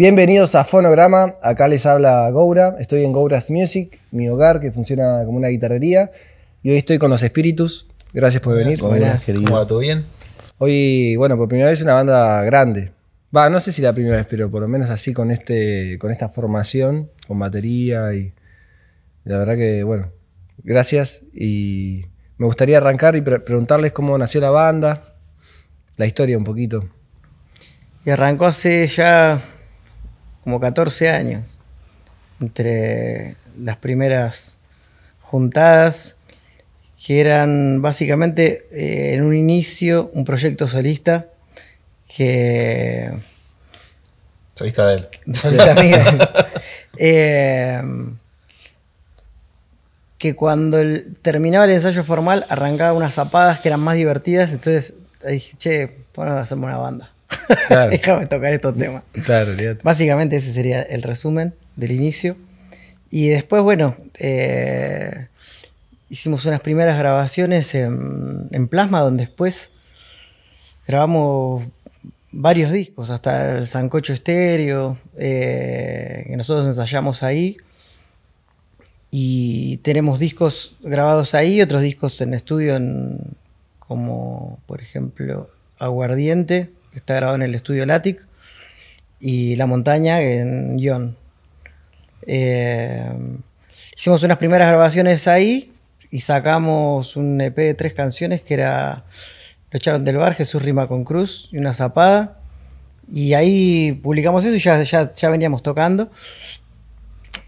Bienvenidos a Fonograma, acá les habla Goura, estoy en Goura's Music, mi hogar que funciona como una guitarrería y hoy estoy con los espíritus, gracias por venir. Buenas, ¿cómo va? ¿Todo bien? Hoy, bueno, por primera vez una banda grande, va, no sé si la primera vez, pero por lo menos así con, este, con esta formación, con batería y la verdad que, bueno, gracias y me gustaría arrancar y preguntarles cómo nació la banda, la historia un poquito. Y arrancó hace ya como 14 años entre las primeras juntadas que eran básicamente eh, en un inicio un proyecto solista que... Solista de él. Solista eh, que cuando terminaba el ensayo formal arrancaba unas zapadas que eran más divertidas, entonces dije, che, a hacemos una banda. Déjame tocar estos temas. Básicamente ese sería el resumen del inicio. Y después, bueno, eh, hicimos unas primeras grabaciones en, Plasma, donde después grabamos varios discos, hasta el Sancocho Estéreo, eh, que nosotros ensayamos ahí. Y tenemos discos grabados ahí, otros discos en estudio, como por ejemplo Aguardiente, que está grabado en el estudio Latic, y La Montaña en Guión. Eh, hicimos unas primeras grabaciones ahí y sacamos un EP de tres canciones que era Lo echaron del bar, Jesús rima con cruz y una zapada. Y ahí publicamos eso y ya, ya, veníamos tocando.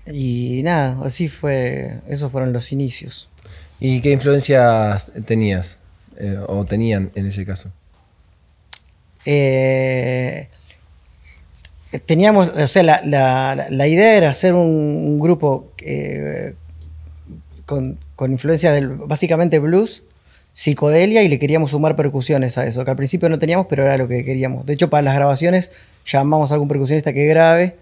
Y nada, así fue, esos fueron los inicios. ¿Y qué influencias tenías eh, o tenían en ese caso? Eh, teníamos, o sea, la, idea era hacer un, grupo eh, con, con del, básicamente blues, psicodelia y le queríamos sumar percusiones a eso, que al principio no teníamos, pero era lo que queríamos. De hecho, para las grabaciones llamamos a algún percusionista que grave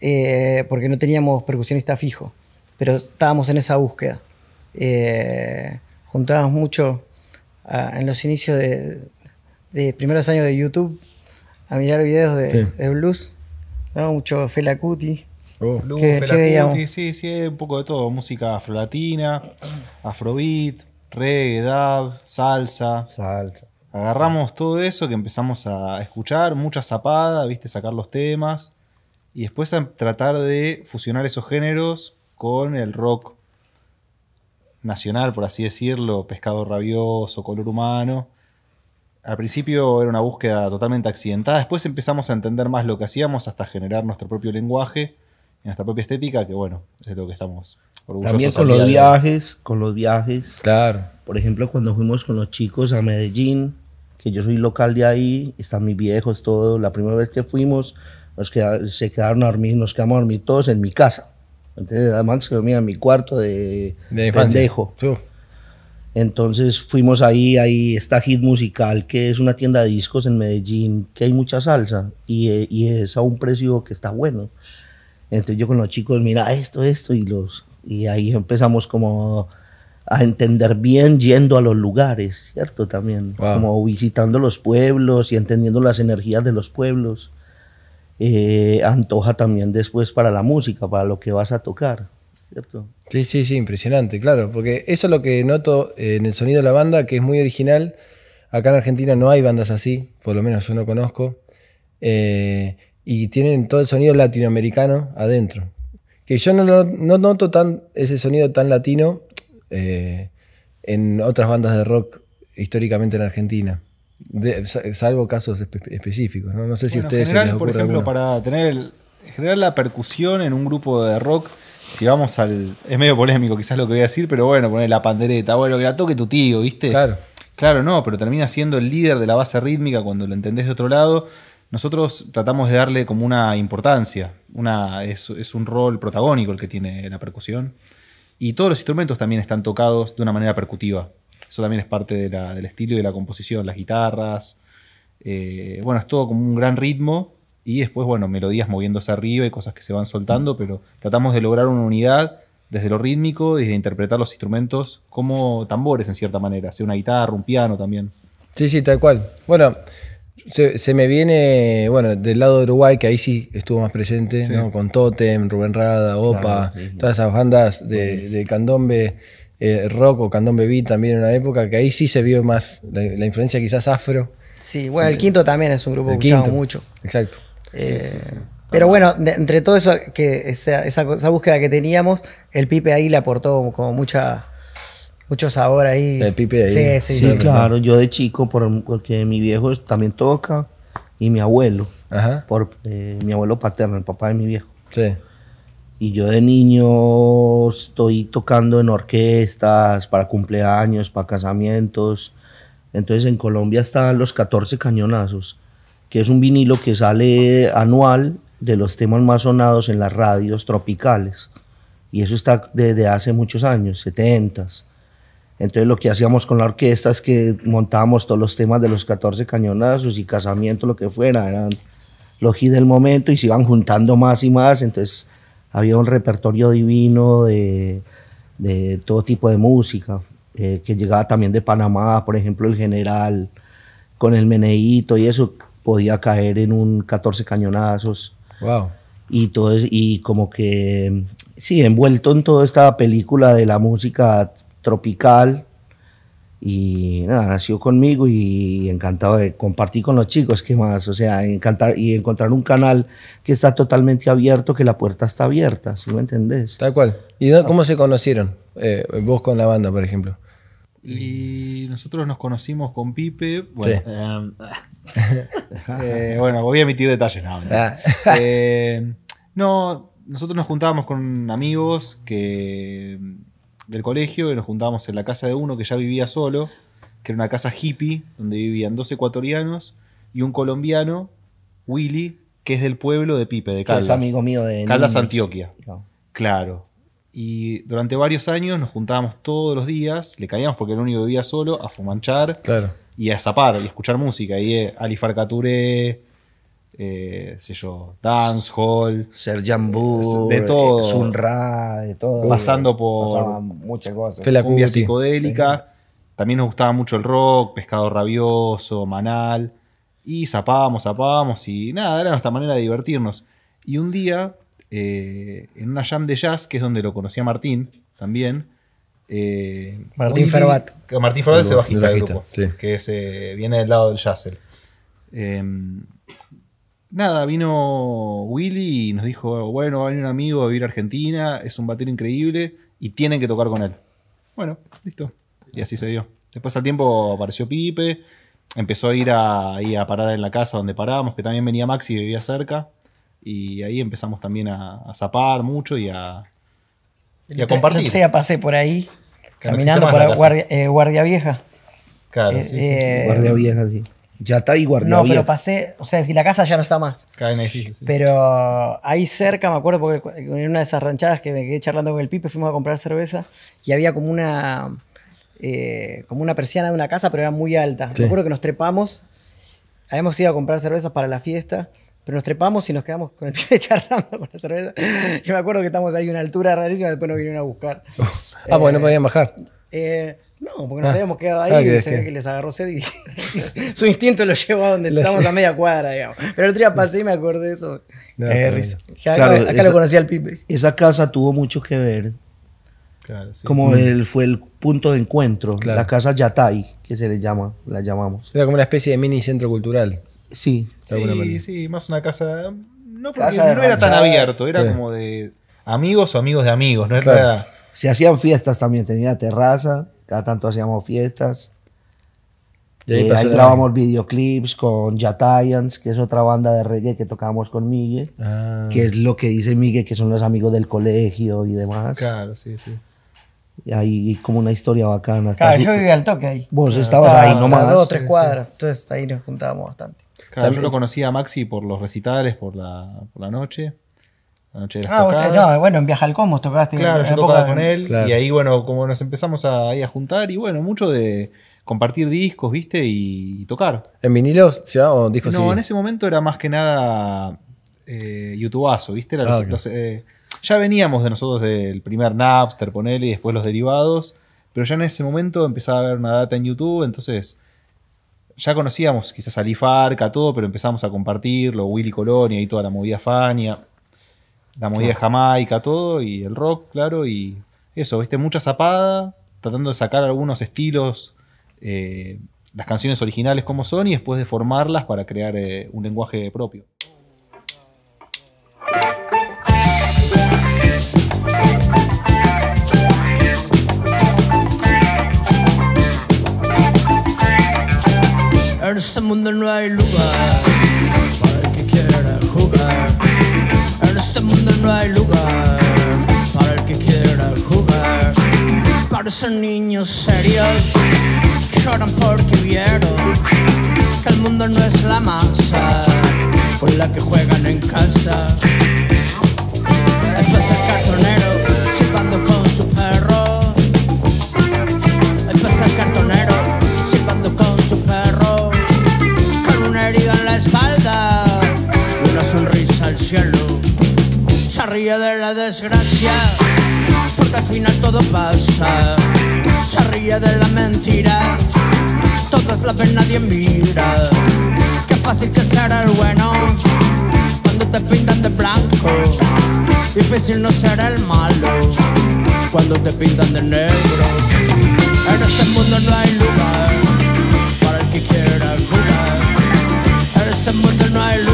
eh, porque no teníamos percusionista fijo, pero estábamos en esa búsqueda. juntábamos mucho ah, en los inicios de, de primeros años de YouTube a mirar videos de, blues, Mucho Fela Cuti. Oh. ¿Qué, sí, sí, un poco de todo. Música afrolatina, afrobeat, reggae, salsa. Salsa. Agarramos todo eso que empezamos a escuchar, mucha zapada, viste, sacar los temas. Y después a tratar de fusionar esos géneros con el rock nacional, por así decirlo, pescado rabioso, color humano. Al principio era una búsqueda totalmente accidentada, después empezamos a entender más lo que hacíamos hasta generar nuestro propio lenguaje nuestra propia estética, que bueno, es de lo que estamos orgullosos. También con los viajes, con los viajes. Claro. Por ejemplo, cuando fuimos con los chicos a Medellín, que yo soy local de ahí, están mis viejos, todo. La primera vez que fuimos, nos quedaron, se quedaron a dormir, nos quedamos a dormir todos en mi casa. Entonces, además se dormía en mi cuarto de, de pendejo. Entonces fuimos ahí, ahí está Hit Musical, que es una tienda de discos en Medellín, que hay mucha salsa eh, y, es a un precio que está bueno. Entonces yo con los chicos, mira esto, esto, y, los, y ahí empezamos como a entender bien yendo a los lugares, ¿cierto? También, como visitando los pueblos y entendiendo las energías de los pueblos. Eh, antoja también después para la música, para lo que vas a tocar, ¿cierto? Sí, sí, sí, impresionante, claro, porque eso es lo que noto eh, en el sonido de la banda, que es muy original. Acá en Argentina no hay bandas así, por lo menos yo no conozco. Eh, y tienen todo el sonido latinoamericano adentro. Que yo no, noto tan ese sonido tan latino eh, en otras bandas de rock históricamente en Argentina. salvo casos específicos. ¿no? sé si ustedes. se general, por ejemplo, para tener generar la percusión en un grupo de rock si vamos al. Es medio polémico quizás lo que voy a decir, pero bueno, poner la pandereta, bueno, que la toque tu tío, ¿viste? Claro. Claro, no, pero termina siendo el líder de la base rítmica cuando lo entendés de otro lado. Nosotros tratamos de darle como una importancia, una, es, un rol protagónico el que tiene la percusión. Y todos los instrumentos también están tocados de una manera percutiva. Eso también es parte del estilo y de la composición, las guitarras. Eh, bueno, es todo como un gran ritmo y después, bueno, melodías moviéndose arriba y cosas que se van soltando, pero tratamos de lograr una unidad desde lo rítmico, desde interpretar los instrumentos como tambores en cierta manera, sea una guitarra, un piano también. Sí, sí, tal cual. Bueno, se, me viene, bueno, del lado de Uruguay, que ahí sí estuvo más presente, ¿no? Con Totem, Rubén Rada, Opa, todas esas bandas de, candombe. Eh, rock o candombe beat también en una época que ahí sí se vio más la, influencia quizás afro. Sí, bueno, el Quinto también es un grupo que mucho. Exacto. Eh, pero bueno, entre todo eso, que esa, búsqueda que teníamos, el Pipe ahí le aportó como mucha mucho sabor ahí. El Pipe ahí. Sí, sí, sí. claro, yo de chico, porque mi viejo también toca y mi abuelo, por eh, mi abuelo paterno, el papá de mi viejo. Sí. Y yo de niño estoy tocando en orquestas, para cumpleaños, para casamientos. Entonces en Colombia están los 14 cañonazos que es un vinilo que sale anual de los temas más sonados en las radios tropicales. Y eso está desde hace muchos años, 70. Entonces lo que hacíamos con la orquesta es que montábamos todos los temas de los 14 cañonazos y casamiento, lo que fuera, eran los hits del momento y se iban juntando más y más. Entonces había un repertorio divino de, de todo tipo de música, eh, que llegaba también de Panamá, por ejemplo, el general con el meneíto y eso, podía caer en un 14 cañonazos. Wow. Y, todo, y como que, sí, envuelto en toda esta película de la música tropical. Y nada, nació conmigo y encantado de compartir con los chicos, ¿qué más? O sea, encantar y encontrar un canal que está totalmente abierto, que la puerta está abierta, si me entendés? Tal cual. ¿Y cómo se conocieron? Eh, vos con la banda, por ejemplo. Y nosotros nos conocimos con Pipe. Bueno, em, ah. eh, bueno voy a emitir detalles. No, ah. eh, no, nosotros nos juntábamos con amigos que del colegio y nos juntábamos en la casa de uno que ya vivía solo, que era una casa hippie, donde vivían dos ecuatorianos y un colombiano, Willy, que es del pueblo de Pipe, de Caldas. es amigo mío de Caldas, Antioquia. Claro. Y durante varios años nos juntábamos todos los días, le caíamos porque era el único que vivía solo, a fumanchar claro. y a zapar y escuchar música. Y Alifarcature eh, Ali Farcature, eh, sé yo, dancehall, eh, de todo. Sunra, eh, de todo. Uh. Pasando por muchas cosas. cumbia psicodélica. También nos gustaba mucho el rock, pescado rabioso, manal. Y zapábamos, zapábamos y nada, era nuestra manera de divertirnos. Y un día eh, en una jam de jazz, que es donde lo conocía Martín también. Eh, Martín Ferbat. Martín Ferbat es el bajista del grupo, que eh, viene del lado del jazz. Em, nada, vino Willy y nos dijo, bueno, va a venir un amigo a vivir a Argentina, es un batero increíble y tienen que tocar con él. Bueno, listo. Y así se dio. Después al tiempo apareció Pipe, empezó a ir a, a parar en la casa donde parábamos, que también venía Maxi y vivía cerca. Y ahí empezamos también a, zapar mucho y a, y a compartir. Yo pasé por ahí, caminando por eh, guardia, Vieja. Claro, eh, sí, sí. Eh, guardia Vieja, sí. Ya está ahí Guardia Vieja. No, pero pasé, o sea, si la casa ya no está más. edificio, sí. Pero ahí cerca, me acuerdo, porque en una de esas ranchadas que me quedé charlando con el Pipe, fuimos a comprar cerveza y había como una. como una persiana de una casa, pero era muy alta. Me acuerdo que nos trepamos, habíamos ido a comprar cervezas para la fiesta pero nos trepamos y nos quedamos con el pibe charlando con la cerveza. Yo me acuerdo que estamos ahí a una altura rarísima, después nos vinieron a buscar. ah, porque no podían bajar. Eh, no, porque nos ah. habíamos quedado ah, ahí y se ve que les agarró sed y, su instinto lo llevó a donde estamos a media cuadra, digamos. Pero el otro día pasé y me acordé de eso. No, eh, risa. Claro, acá, lo conocía el pibe. Esa casa tuvo mucho que ver. Claro, sí, como fue el punto de encuentro, la casa Yatay, que se le llama, la llamamos. Era como una especie de mini centro cultural. Sí. Sí, sí, más una casa. No, era tan abierto, era como de amigos o amigos de amigos, no Se hacían fiestas también, tenía terraza, cada tanto hacíamos fiestas. Y ahí, eh, grabamos videoclips con Jatayans, que es otra banda de reggae que tocábamos con Miguel, ah. que es lo que dice Miguel, que son los amigos del colegio y demás. Claro, sí, sí. Y ahí como una historia bacana. Claro, yo vivía al toque ahí. Vos estabas ahí nomás. Dos o tres cuadras, entonces ahí nos juntábamos bastante. Claro, yo lo conocía a Maxi por los recitales, por la, por la noche. La noche de las ah, no, bueno, en Viaja al Cosmos tocaste. Claro, yo tocaba con él. Y ahí, bueno, como nos empezamos a, ahí a juntar, y bueno, mucho de compartir discos, ¿viste? Y, tocar. ¿En vinilos o discos No, en ese momento era más que nada eh, youtubazo, ¿viste? Ah, eh, ya veníamos de nosotros del primer Napster, ponele, y después los derivados. Pero ya en ese momento empezaba a haber una data en YouTube, entonces ya conocíamos quizás a todo, pero empezamos a compartirlo, Willy Colonia y toda la movida Fania, la movida jamaica, todo, y el rock, claro, y eso, viste, mucha zapada, tratando de sacar algunos estilos, eh, las canciones originales como son, y después de formarlas para crear eh, un lenguaje propio. En este mundo no hay lugar para el que quiera jugar. En este mundo no hay lugar para el que quiera jugar. Parecen niños serios lloran porque vieron que el mundo no es la masa con la que juegan en casa. una sonrisa al cielo. Se ríe de la desgracia, porque al final todo pasa. Se ríe de la mentira, todas las ven, nadie mira. Qué fácil que será el bueno cuando te pintan de blanco. Difícil no ser el malo cuando te pintan de negro. En este mundo no hay lugar para el que quiera. Hasta el mundo no hay luz.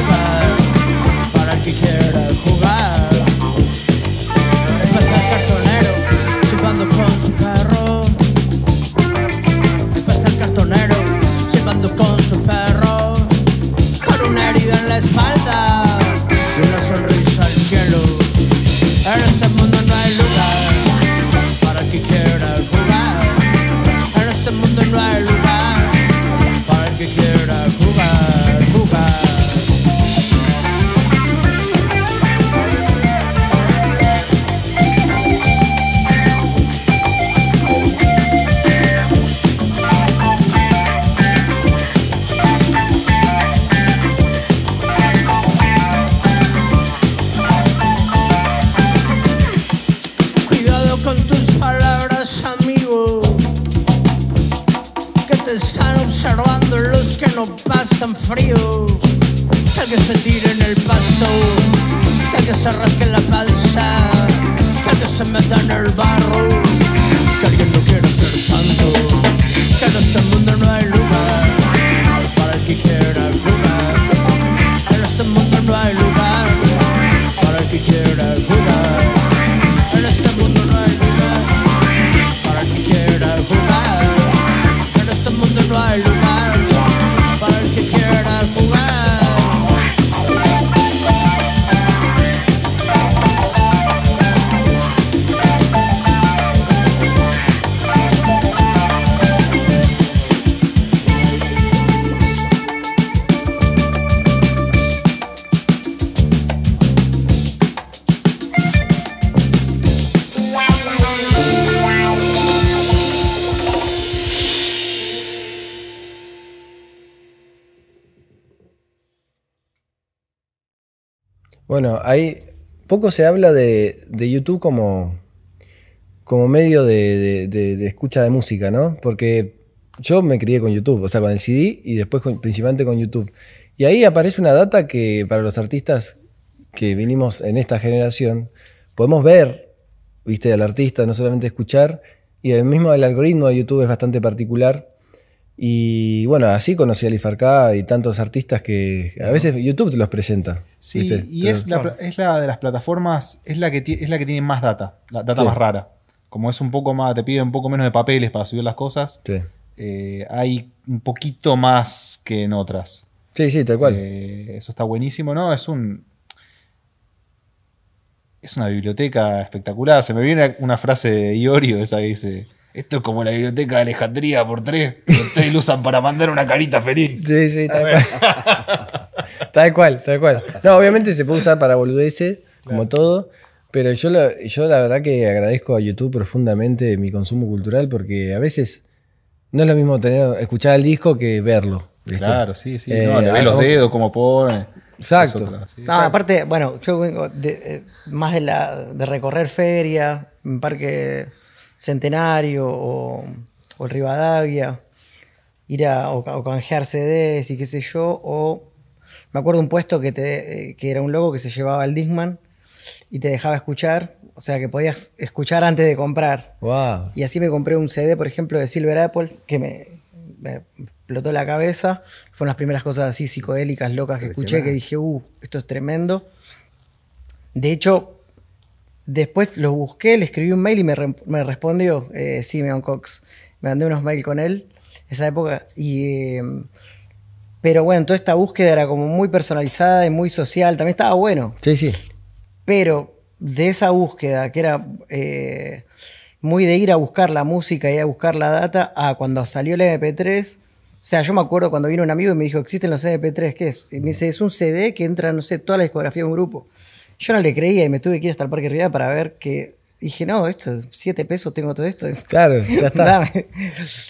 Bueno, poco se habla de, YouTube como, como medio de, escucha de música, ¿no? Porque yo me crié con YouTube, o sea, con el CD y después principalmente con YouTube. Y ahí aparece una data que para los artistas que vinimos en esta generación, podemos ver, viste, al artista, no solamente escuchar, y el mismo el algoritmo de YouTube es bastante particular y bueno, así conocí a Lifarca y tantos artistas que a veces YouTube te los presenta. Sí, y es, la, de las plataformas, es la que, es la que tiene más data, la data más rara. Como es un poco más, te pide un poco menos de papeles para subir las cosas, eh, hay un poquito más que en otras. Sí, sí, tal cual. Eh, eso está buenísimo, ¿no? Es un. Es una biblioteca espectacular. Se me viene una frase de Iorio, esa que dice esto es como la biblioteca de Alejandría por tres. ustedes lo usan para mandar una carita feliz. Sí, sí, tal cual. tal cual, tal cual. No, obviamente se puede usar para boludeces, como todo. Pero yo la, yo la verdad que agradezco a YouTube profundamente mi consumo cultural porque a veces no es lo mismo tener, escuchar el disco que verlo. Claro, sí, sí. Eh, los dedos como pone. Exacto. aparte, bueno, yo vengo eh, más de, la, de recorrer ferias, parque Centenario o, Rivadavia, ir a o, canjear CDs y qué sé yo, o me acuerdo un puesto que, te, eh, que era un loco que se llevaba el Discman y te dejaba escuchar, o sea que podías escuchar antes de comprar. Y así me compré un CD, por ejemplo, de Silver Apple, que me, me explotó la cabeza. Fueron las primeras cosas así psicodélicas, locas que escuché, que dije, uh, esto es tremendo. De hecho, Después lo busqué, le escribí un mail y me, respondió eh, Simeon Cox. Me mandé unos mails con él esa época. Em, pero bueno, toda esta búsqueda era como muy personalizada y muy social. También estaba bueno. Sí, sí. Pero de esa búsqueda, que era eh, muy de ir a buscar la música y a buscar la data, a cuando salió el MP3. O sea, yo me acuerdo cuando vino un amigo y me dijo, existen los MP3, ¿qué es? Y me dice, es un CD que entra, no sé, toda la discografía de un grupo. Yo no le creía y me tuve que ir hasta el Parque Rivera para ver que. Dije, no, esto, siete pesos tengo todo esto. Claro, ya está.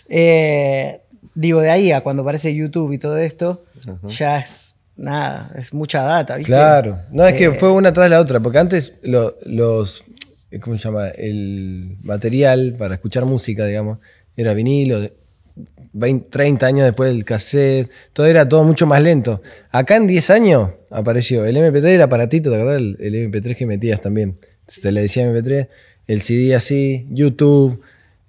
Eh, digo, de ahí a cuando aparece YouTube y todo esto, ya es nada, es mucha data, ¿viste? Claro. No, es que eh, fue una tras la otra, porque antes los. ¿Cómo se llama? El material para escuchar música, digamos, era vinilo, 30 años después del cassette, todo era todo mucho más lento. Acá en 10 años apareció el MP3, era aparatito, ¿te acuerdas? El, MP3 que metías también. Se le decía MP3, el CD así, YouTube,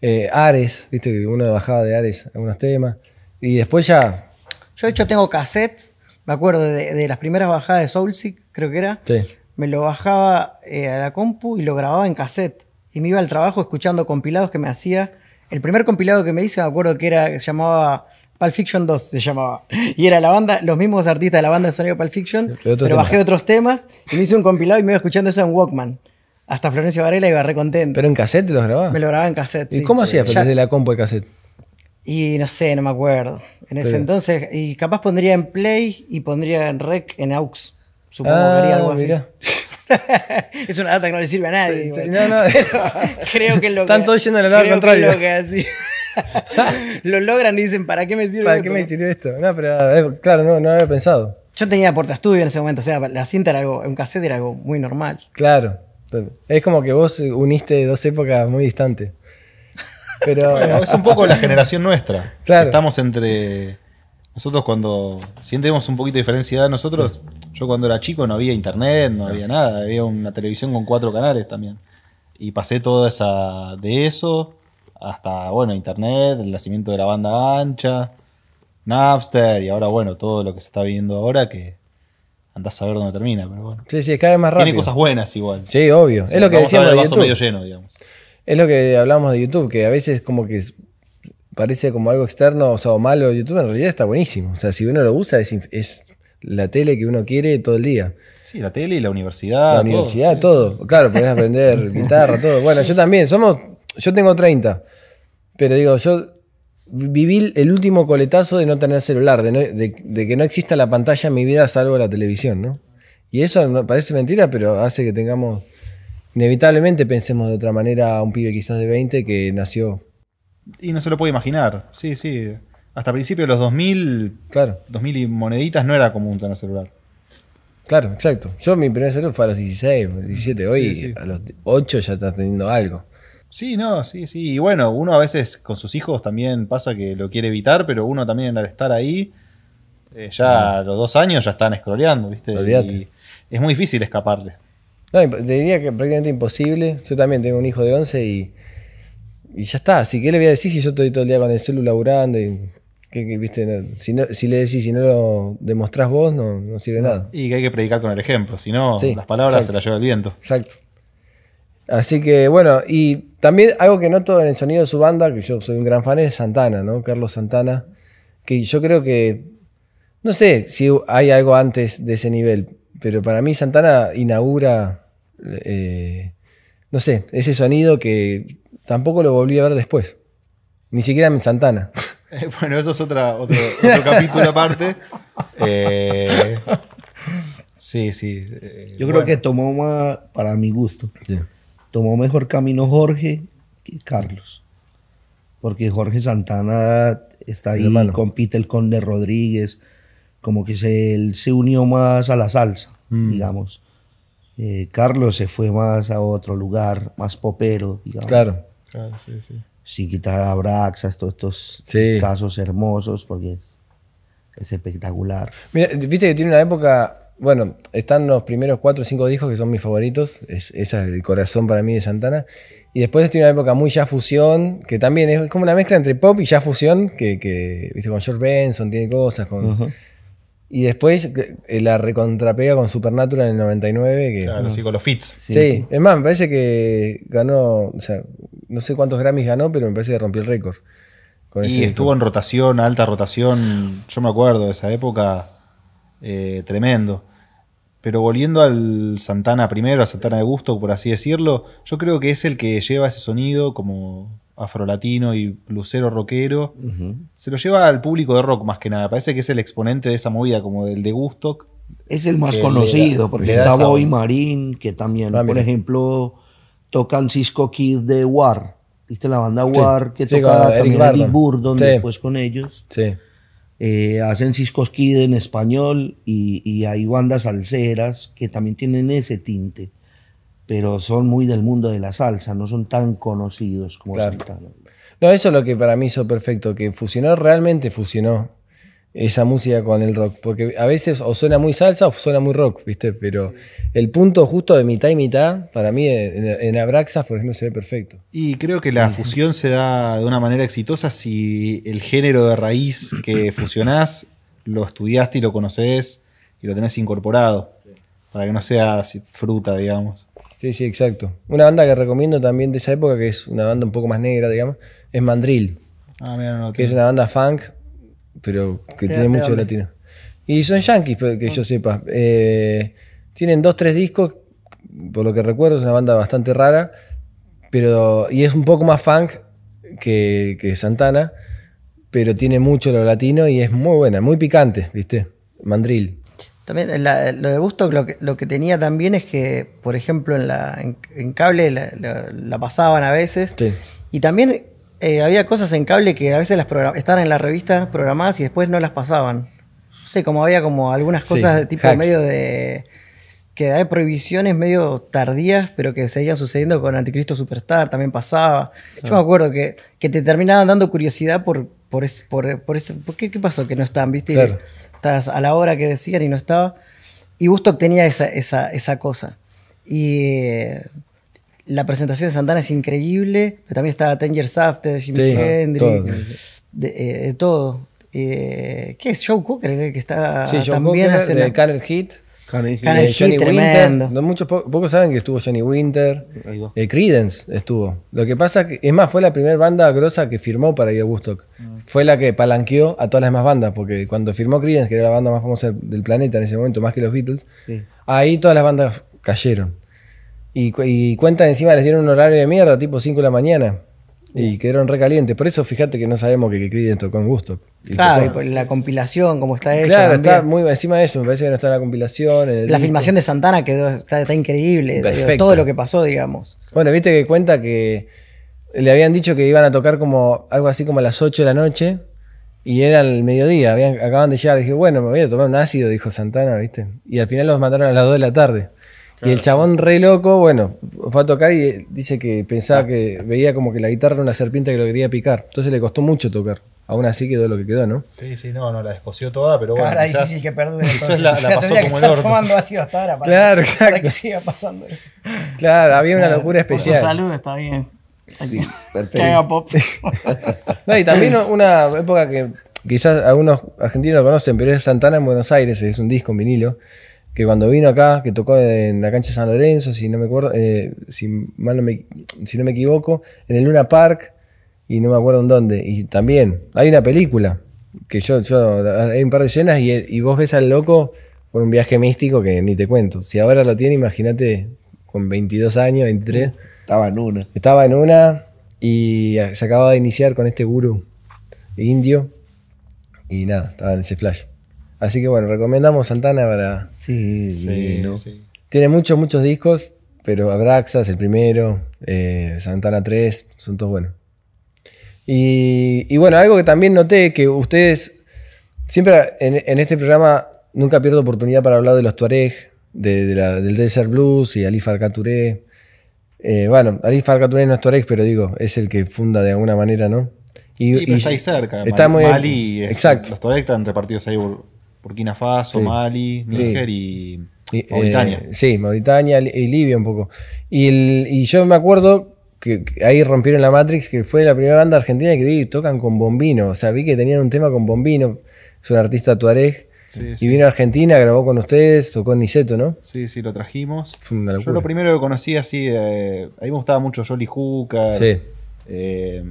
eh, Ares, viste que uno bajaba de Ares algunos temas. Y después ya. Yo de hecho tengo cassette, me acuerdo de, las primeras bajadas de Soulseek, creo que era. Sí. Me lo bajaba eh, a la compu y lo grababa en cassette. Y me iba al trabajo escuchando compilados que me hacía el primer compilado que me hice, me acuerdo que era, se llamaba Pulp Fiction 2, se llamaba. Y era la banda, los mismos artistas de la banda de sonido Pulp Fiction, pero, bajé otros temas y me hice un compilado y me iba escuchando eso en Walkman. Hasta Florencio Varela iba re contento. ¿Pero en cassette lo grababa. Me lo grababa en cassette. ¿Y cómo hacías desde la compu de cassette? Y no sé, no me acuerdo. En ese entonces, y capaz pondría en play y pondría en rec en aux. Supongo que haría ah, algo así. es una data que no le sirve a nadie. no, creo que lo Están todos yendo al lado contrario. lo, lo logran y dicen, ¿para qué me sirve ¿Para esto? qué me sirve esto? claro, no, no había pensado. Yo tenía porta estudio en ese momento, o sea, la cinta era algo, un cassette era algo muy normal. Claro. Es como que vos uniste dos épocas muy distantes. Pero es un poco la generación nuestra. Estamos entre nosotros cuando sientemos un poquito de diferencia de nosotros yo cuando era chico no había internet, no había nada, había una televisión con cuatro canales también. Y pasé toda esa de eso hasta, bueno, internet, el nacimiento de la banda ancha, Napster y ahora, bueno, todo lo que se está viendo ahora que andás a ver dónde termina, pero bueno. Sí, sí, es cada vez más rápido. Tiene cosas buenas igual. Sí, obvio. es lo que decíamos de YouTube. Medio lleno, digamos. Es lo que hablamos de YouTube, que a veces como que parece como algo externo o sea, malo YouTube, en realidad está buenísimo. O sea, si uno lo usa es, es la tele que uno quiere todo el día. Sí, la tele y la universidad. La universidad, todo. Claro, podés aprender guitarra, todo. Bueno, yo también, somos, yo tengo 30, pero digo, yo viví el último coletazo de no tener celular, de, que no exista la pantalla en mi vida salvo la televisión, ¿no? Y eso parece mentira, pero hace que tengamos, inevitablemente pensemos de otra manera a un pibe quizás de 20 que nació. Y no se lo puede imaginar, sí, sí hasta principios de los 2000, claro. 2000 y moneditas no era común tener celular. Claro, exacto. Yo mi primer celular fue a los 16, 17. Hoy a los 8 ya estás teniendo algo. Sí, no, sí, sí. Y bueno, uno a veces con sus hijos también pasa que lo quiere evitar, pero uno también al estar ahí, eh, ya a los dos años ya están escroleando, ¿viste? Y es muy difícil escaparle. No, te diría que prácticamente imposible. Yo también tengo un hijo de 11 y, y ya está. Así que le voy a decir si yo estoy todo el día con el celular laburando y que, viste, si, le decís, si no lo demostrás vos, no, sirve nada. Y que hay que predicar con el ejemplo, si no, las palabras se las lleva el viento. Exacto. Así que bueno, y también algo que noto en el sonido de su banda, que yo soy un gran fan, es Santana, ¿no? Carlos Santana, que yo creo que, no sé si hay algo antes de ese nivel, pero para mí Santana inaugura, eh, no sé, ese sonido que tampoco lo volví a ver después, ni siquiera en Santana. bueno, eso es otra, otro, capítulo aparte. Eh, sí, sí. Eh, Yo creo que tomó más, para mi gusto, tomó mejor camino Jorge que Carlos. Porque Jorge Santana está ahí, compite el Conde Rodríguez, como que se, él se unió más a la salsa, mm. digamos. Eh, Carlos se fue más a otro lugar, más popero, digamos. Claro, claro, ah, sí, sí si quitar a Braxas, todos estos casos hermosos, porque es, espectacular. Mira, viste que tiene una época, bueno, están los primeros cuatro o cinco discos que son mis favoritos, es, esa es el corazón para mí de Santana, y después tiene una época muy ya fusión, que también es como una mezcla entre pop y ya fusión, que, viste, con George Benson tiene cosas, con... Y después eh, la recontrapega con Supernatural en el 99. Que, claro, sí, con los fits. Sí, es más, me parece que ganó, o sea, no sé cuántos Grammys ganó, pero me parece que rompió el récord. y estuvo en rotación, alta rotación, yo me acuerdo de esa época, eh, tremendo. Pero volviendo al Santana primero, a Santana de Gusto, por así decirlo, yo creo que es el que lleva ese sonido como afrolatino y lucero rockero. Se lo lleva al público de rock más que nada. Parece que es el exponente de esa movida, como del de Gustock. Es el más conocido, porque está Boy Marín, que también, ah, por ejemplo, tocan Cisco Kid de War. ¿Viste la banda War que toca también Burdon después con ellos? Eh, hacen Cisco Kid en español y, y hay bandas alceras que también tienen ese tinte pero son muy del mundo de la salsa, no son tan conocidos como claro. No, eso es lo que para mí hizo perfecto, que fusionó, realmente fusionó esa música con el rock, porque a veces o suena muy salsa o suena muy rock, ¿viste? Pero el punto justo de mitad y mitad, para mí en, Abraxas, por ejemplo, se ve perfecto. Y creo que la fusión se da de una manera exitosa si el género de raíz que fusionás lo estudiaste y lo conoces y lo tenés incorporado, para que no sea fruta, digamos. Sí, sí, exacto. Una banda que recomiendo también de esa época, que es una banda un poco más negra, digamos, es Mandrill. Ah, no, que es una banda funk, pero que tiene mucho latino. Y son yankees, pues, que yo sepa. Eh, tienen dos, tres discos, por lo que recuerdo, es una banda bastante rara, pero y es un poco más funk que, que Santana, pero tiene mucho lo latino y es muy buena, muy picante, ¿viste? Mandrill. Eh, lo de gusto lo que, tenía también es que, por ejemplo, en, la, en, cable la, pasaban a veces. Y también eh, había cosas en cable que a veces las estaban en las revistas programadas y después no las pasaban. No sé, como había como algunas cosas de tipo medio de... Que hay prohibiciones medio tardías, pero que seguían sucediendo con Anticristo Superstar, también pasaba. Yo me acuerdo que, te terminaban dando curiosidad por, por, por, por, qué, qué, pasó que no están, ¿viste? estás a la hora que decían y no estaba. Y Gusto tenía esa, esa, esa cosa. Y eh, la presentación de Santana es increíble, pero también estaba Ten Years After, Jimi Hendrix, eh, De, todo. Eh, ¿Qué es? Joe Cook? que está sí, también hace Hit. Johnny, Winter. muchos pocos saben que estuvo Johnny Winter. Eh, Credence estuvo. Lo que pasa que, es más, fue la primera banda grosa que firmó para ir a Woodstock. Ah. Fue la que palanqueó a todas las demás bandas, porque cuando firmó Credence, que era la banda más famosa del planeta en ese momento, más que los Beatles, ahí todas las bandas cayeron. Y, y cuentan encima, les dieron un horario de mierda, tipo 5 de la mañana. Y quedaron recalientes. Por eso fíjate que no sabemos que Criden tocó en gusto. Claro, y la compilación, como está hecha. Claro, está muy encima de eso. Me parece que no está la compilación. la filmación de Santana quedó, está, increíble. todo lo que pasó, digamos. Bueno, viste que cuenta que le habían dicho que iban a tocar como algo así como a las 8 de la noche. Y era el mediodía, habían, acaban de llegar. Dije, bueno, me voy a tomar un ácido, dijo Santana, ¿viste? Y al final los mataron a las 2 de la tarde y el chabón re loco, bueno, fue acá y eh, dice que pensaba ah. que veía como que la guitarra era una serpiente que lo quería picar. Entonces le costó mucho tocar. Aún así quedó lo que quedó, ¿no? Sí, sí, no, no, la descosió toda, pero bueno. Ahora difícil que perdure. Eso es la, la o pasó como el tomando hasta ahora para, claro, que siga pasando eso. Claro, había una locura especial. Por su salud está bien. perfecto. Que haga pop. y también una época que quizás algunos argentinos conocen, pero es Santana en Buenos Aires, es un disco, en vinilo que cuando vino acá, que tocó en la cancha San Lorenzo, si no me acuerdo, eh, si, mal si no me equivoco, en el Luna Park y no me acuerdo en dónde. Y también hay una película que yo, hay un par de escenas y, vos ves al loco por un viaje místico que ni te cuento. Si ahora lo tiene, imagínate con 22 años, 23. Mm, estaba en una. Estaba en una y se acababa de iniciar con este gurú indio y nada, estaba en ese flash. Así que bueno, recomendamos Santana para. Sí, sí, ¿no? Tiene muchos, muchos discos, pero Abraxas, el primero, eh, Santana 3, son todos buenos. Y, bueno, algo que también noté que ustedes. Siempre en, este programa nunca pierdo oportunidad para hablar de los Tuareg, del Desert Blues y Ali Farka eh, bueno, Ali Arcaturé no es Tuareg, pero digo, es el que funda de alguna manera, ¿no? Y, sí, pero está ahí cerca. Está muy, exacto. Los Tuareg están repartidos ahí Burkina Faso, Mali, Níger y eh, Mauritania. sí, Mauritania y Libia un poco. Y, yo me acuerdo que, ahí rompieron la Matrix, que fue la primera banda argentina que vi tocan con Bombino. O sea, vi que tenían un tema con Bombino, es un artista tuareg. y vino a Argentina, grabó con ustedes, tocó Niceto, ¿no? Sí, sí, lo trajimos. yo lo primero que conocí así, eh, ahí me gustaba mucho Jolly Hooker, sí. Eh,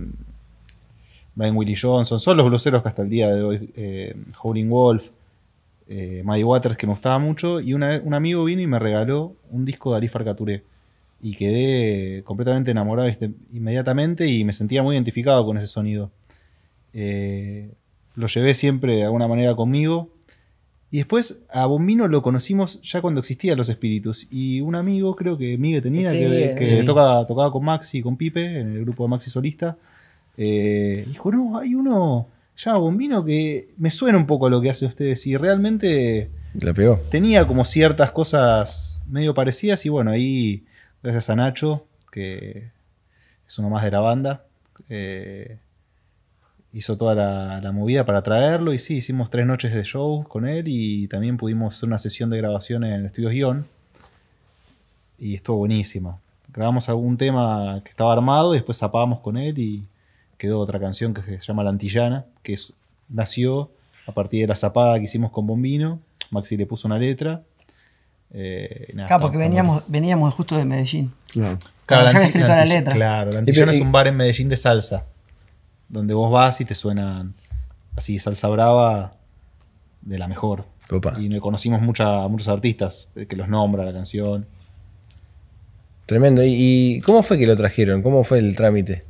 Willie Johnson, son los groseros que hasta el día de hoy, Howling Wolf eh, Waters que me gustaba mucho y un amigo vino y me regaló un disco de Alif Farcature. y quedé completamente enamorado este, inmediatamente y me sentía muy identificado con ese sonido. Eh, lo llevé siempre de alguna manera conmigo. Y después a Bombino lo conocimos ya cuando existían los espíritus. Y un amigo, creo que Miguel tenía, que, Tocaba, con Maxi, y con Pipe, en el grupo de Maxi Solista, eh, dijo: No, hay uno ya vino que me suena un poco a lo que hacen ustedes y realmente tenía como ciertas cosas medio parecidas y bueno, ahí gracias a Nacho, que es uno más de la banda, eh, hizo toda la, la, movida para traerlo y sí, hicimos tres noches de show con él y también pudimos hacer una sesión de grabación en el estudio Guión y estuvo buenísimo. Grabamos algún tema que estaba armado y después zapábamos con él y quedó otra canción que se llama La Antillana, que nació a partir de la zapada que hicimos con Bombino. Maxi le puso una letra. Eh, porque veníamos, veníamos justo de Medellín. Claro, claro la, Antillana es un bar en Medellín de salsa, donde vos vas y te suenan así salsa brava de la mejor. Y conocimos a muchos artistas eh, que los nombra la canción. Tremendo. ¿Y cómo fue que lo trajeron? ¿Cómo fue el trámite?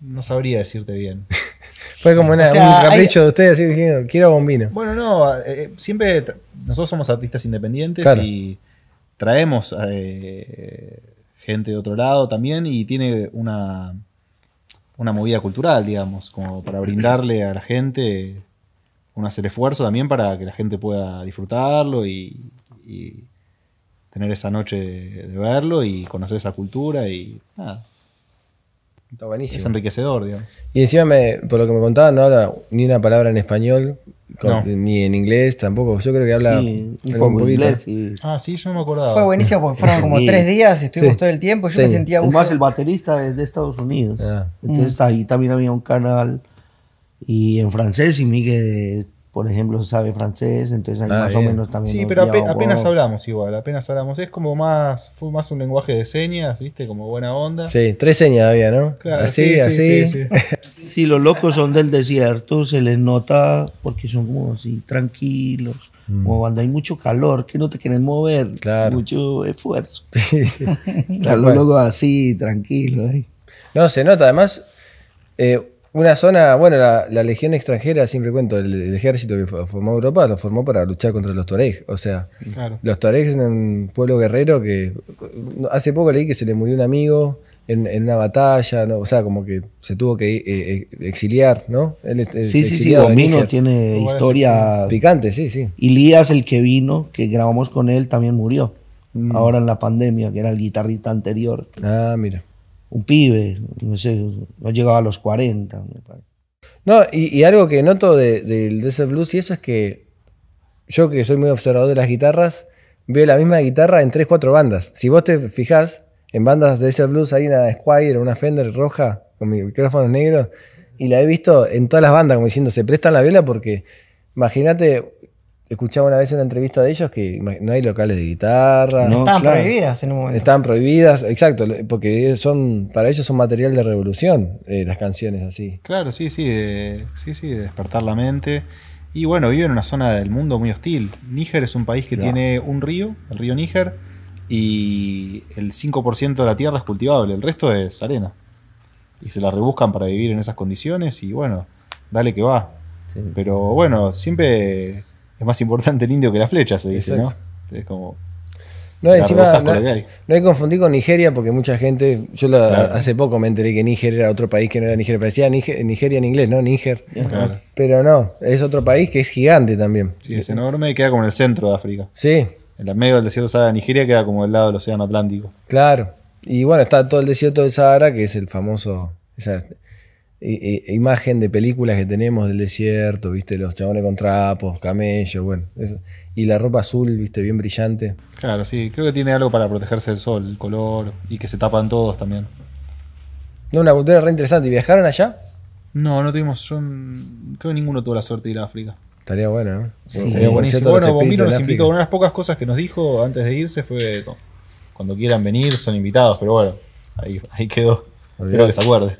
No sabría decirte bien. Fue como un capricho de ustedes, diciendo, quiero bombino. Bueno, no, eh, siempre nosotros somos artistas independientes y traemos eh, gente de otro lado también y tiene una, una movida cultural, digamos, como para brindarle a la gente un hacer esfuerzo también para que la gente pueda disfrutarlo y, tener esa noche de verlo y conocer esa cultura y nada. Está buenísimo. Es enriquecedor, digamos. Y encima, por lo que me contaban, no habla ni una palabra en español, ni en inglés tampoco. Yo creo que habla un poco inglés. Ah, sí, yo no me acordaba. Fue buenísimo porque fueron como tres días, estuvimos todo el tiempo. Yo me sentía un... más el baterista es de Estados Unidos. Ah. Entonces, mm. ahí también había un canal y en francés y Miguel por ejemplo, sabe francés, entonces ah, más o menos también. Sí, pero apenas hablamos igual, apenas hablamos. Es como más, fue más un lenguaje de señas, ¿viste? Como buena onda. Sí, tres señas había, ¿no? Claro, sí, Sí, sí, los locos son del desierto, se les nota porque son como así, tranquilos, mm. como cuando hay mucho calor, que no te quieren mover, mucho esfuerzo. los locos así, tranquilos. No, se nota, además. Eh, una zona, bueno, la, la legión extranjera, siempre cuento, el, ejército que formó Europa lo formó para luchar contra los Tuareg. O sea, los Tuareg es un pueblo guerrero que hace poco leí que se le murió un amigo en, una batalla, o sea, como que se tuvo que eh, eh, exiliar, ¿no? Él, sí, sí, sí, Domino tiene historia picante, sí, sí. Y Lías, el que vino, que grabamos con él, también murió. Mm. Ahora en la pandemia, que era el guitarrista anterior. Ah, mira un pibe, no sé, no llegaba a los 40. No, y, algo que noto del de, ese blues y eso es que yo que soy muy observador de las guitarras, veo la misma guitarra en 3, 4 bandas. Si vos te fijás, en bandas de ese blues hay una Squire, una Fender roja, con micrófonos negros, y la he visto en todas las bandas, como diciendo, se prestan la viola porque, imagínate, escuchaba una vez en una entrevista de ellos que no hay locales de guitarra. No, estaban prohibidas en un momento. Estaban prohibidas, exacto, porque son para ellos son material de revolución eh, las canciones así. Claro, sí, sí, de, sí, sí, de despertar la mente. Y bueno, viven en una zona del mundo muy hostil. Níger es un país que tiene un río, el río Níger, y el 5% de la tierra es cultivable, el resto es arena. Y se la rebuscan para vivir en esas condiciones y bueno, dale que va. Pero bueno, siempre es más importante el indio que la flecha, se dice, ¿no? Es como. No, no, hay. confundido confundir con Nigeria porque mucha gente, yo la, hace poco me enteré que Níger era otro país que no era Nigeria, parecía Nigeria en inglés, ¿no? Níger. Pero no, es otro país que es gigante también. Sí, es enorme y queda como en el centro de África. Sí. En el medio del desierto de Sahara Nigeria queda como el lado del océano Atlántico. Claro. Y bueno, está todo el desierto de Sahara, que es el famoso, imagen de películas que tenemos del desierto, viste, los chabones con trapos, camellos, bueno. Y la ropa azul, viste, bien brillante. Claro, sí, creo que tiene algo para protegerse del sol, el color, y que se tapan todos también. No, una cultura re interesante. ¿Y viajaron allá? No, no tuvimos, yo mm, creo que ninguno tuvo la suerte de ir a África. Estaría bueno, ¿eh? ¿no? sería buenísimo. Bueno, Bombino nos invitó. Una de las pocas cosas que nos dijo antes de irse fue: cuando quieran venir, son invitados, pero bueno, ahí, quedó. Creo que se acuerde.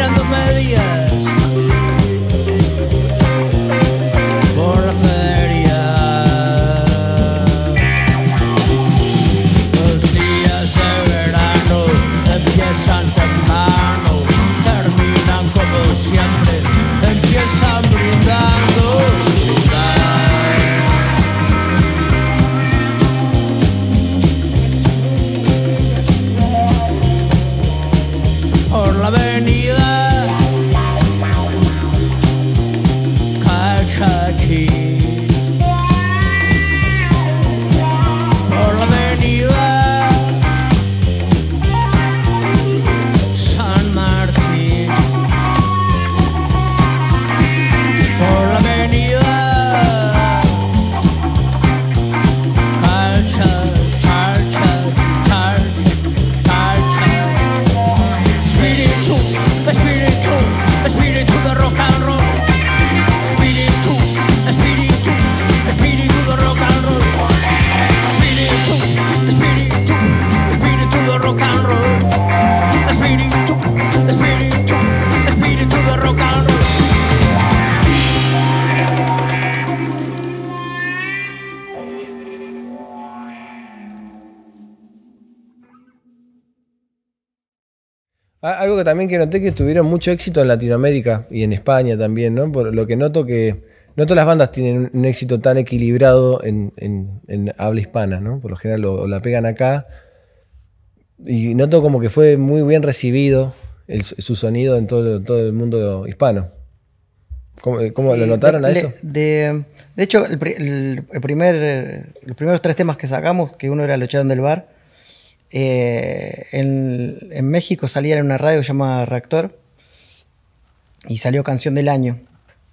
Ando medias. también que noté que tuvieron mucho éxito en Latinoamérica y en España también, ¿no? Por lo que noto que no todas las bandas tienen un éxito tan equilibrado en, habla hispana, ¿no? Por lo general lo, la pegan acá. Y noto como que fue muy bien recibido su sonido en todo, todo el mundo hispano. ¿Cómo, lo notaron a eso? De, hecho, el, primer, los primeros tres temas que sacamos, que uno era echaron del Bar, eh, en, México salía en una radio llamada Reactor y salió Canción del Año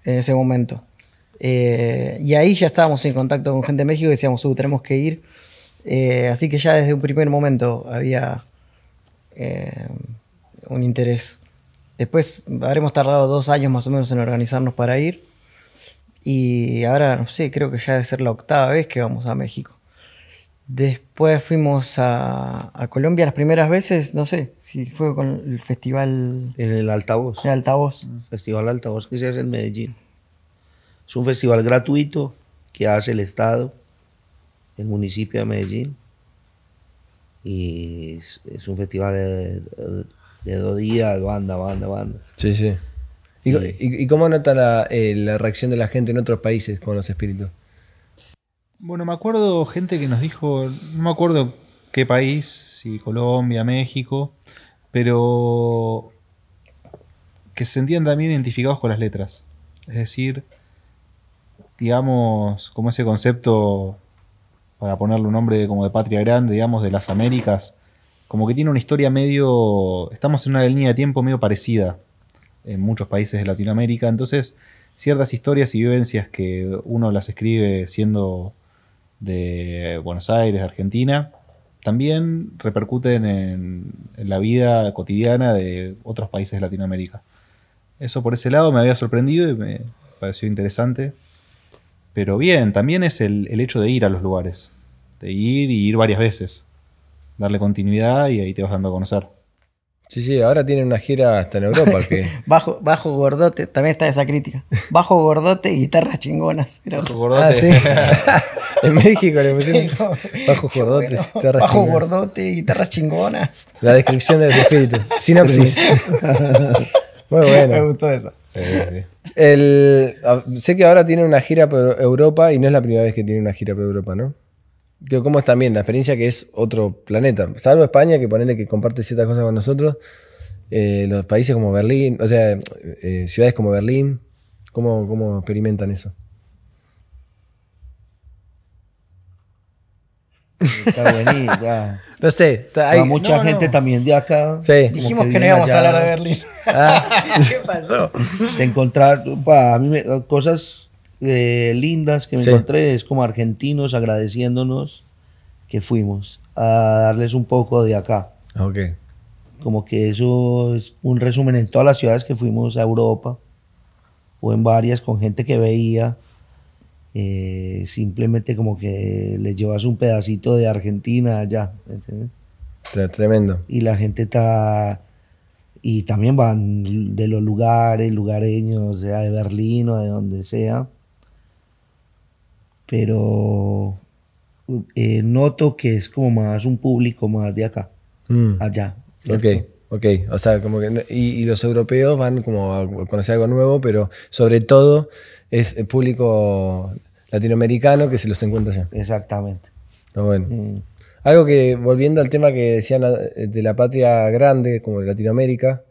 en ese momento. Eh, y ahí ya estábamos en contacto con gente de México y decíamos, uh, tenemos que ir. Eh, así que ya desde un primer momento había un interés. Después habremos tardado dos años más o menos en organizarnos para ir. Y ahora, no sé, creo que ya debe ser la octava vez que vamos a México. Después fuimos a, Colombia las primeras veces, no sé, si fue con el festival... En el altavoz. El altavoz. Festival altavoz que se hace en Medellín. Es un festival gratuito que hace el Estado, el municipio de Medellín. Y es, un festival de, dos días, banda, banda, banda. Sí, sí. ¿Y, cómo nota eh, la reacción de la gente en otros países con los espíritus? Bueno, me acuerdo gente que nos dijo, no me acuerdo qué país, si Colombia, México, pero que se sentían también identificados con las letras. Es decir, digamos, como ese concepto, para ponerle un nombre como de patria grande, digamos, de las Américas, como que tiene una historia medio, estamos en una línea de tiempo medio parecida en muchos países de Latinoamérica, entonces ciertas historias y vivencias que uno las escribe siendo de Buenos Aires, Argentina, también repercuten en, la vida cotidiana de otros países de Latinoamérica. Eso por ese lado me había sorprendido y me pareció interesante. Pero bien, también es el, el hecho de ir a los lugares, de ir y ir varias veces, darle continuidad y ahí te vas dando a conocer. Sí, sí, ahora tiene una gira hasta en Europa. bajo, bajo gordote, también está esa crítica. Bajo gordote y guitarras chingonas. Bajo gordote. Ah, en México le pusieron bajo gordote, guitarras chingonas. y guitarras chingonas. La descripción del Sinopsis. Muy bueno. Me gustó eso. Sí, sí. Ah, sé que ahora tiene una gira por Europa y no es la primera vez que tiene una gira por Europa, ¿no? ¿cómo es también la experiencia que es otro planeta? Salvo España, que ponele que comparte ciertas cosas con nosotros, eh, los países como Berlín, o sea, eh, ciudades como Berlín, ¿cómo, ¿cómo experimentan eso? Está buenísimo. Ya. No sé. Hay, mucha gente también de acá. Dijimos que, no íbamos a hablar de Berlín. Ah. ¿Qué pasó? De encontrar, cosas eh, lindas que me encontré, es como argentinos agradeciéndonos que fuimos a darles un poco de acá. Ok. Como que eso es un resumen en todas las ciudades que fuimos a Europa o en varias con gente que veía. Eh, simplemente como que les llevas un pedacito de Argentina allá. Tremendo. Y la gente está... Y también van de los lugares, lugareños, sea de Berlín o de donde sea pero eh, noto que es como más un público más de acá, mm. allá. Ok, ok. O sea, como que, y, los europeos van como a conocer algo nuevo, pero sobre todo es el público latinoamericano que se los encuentra allá. Exactamente. Está ah, bueno. Mm. Algo que, volviendo al tema que decían de la patria grande, como Latinoamérica,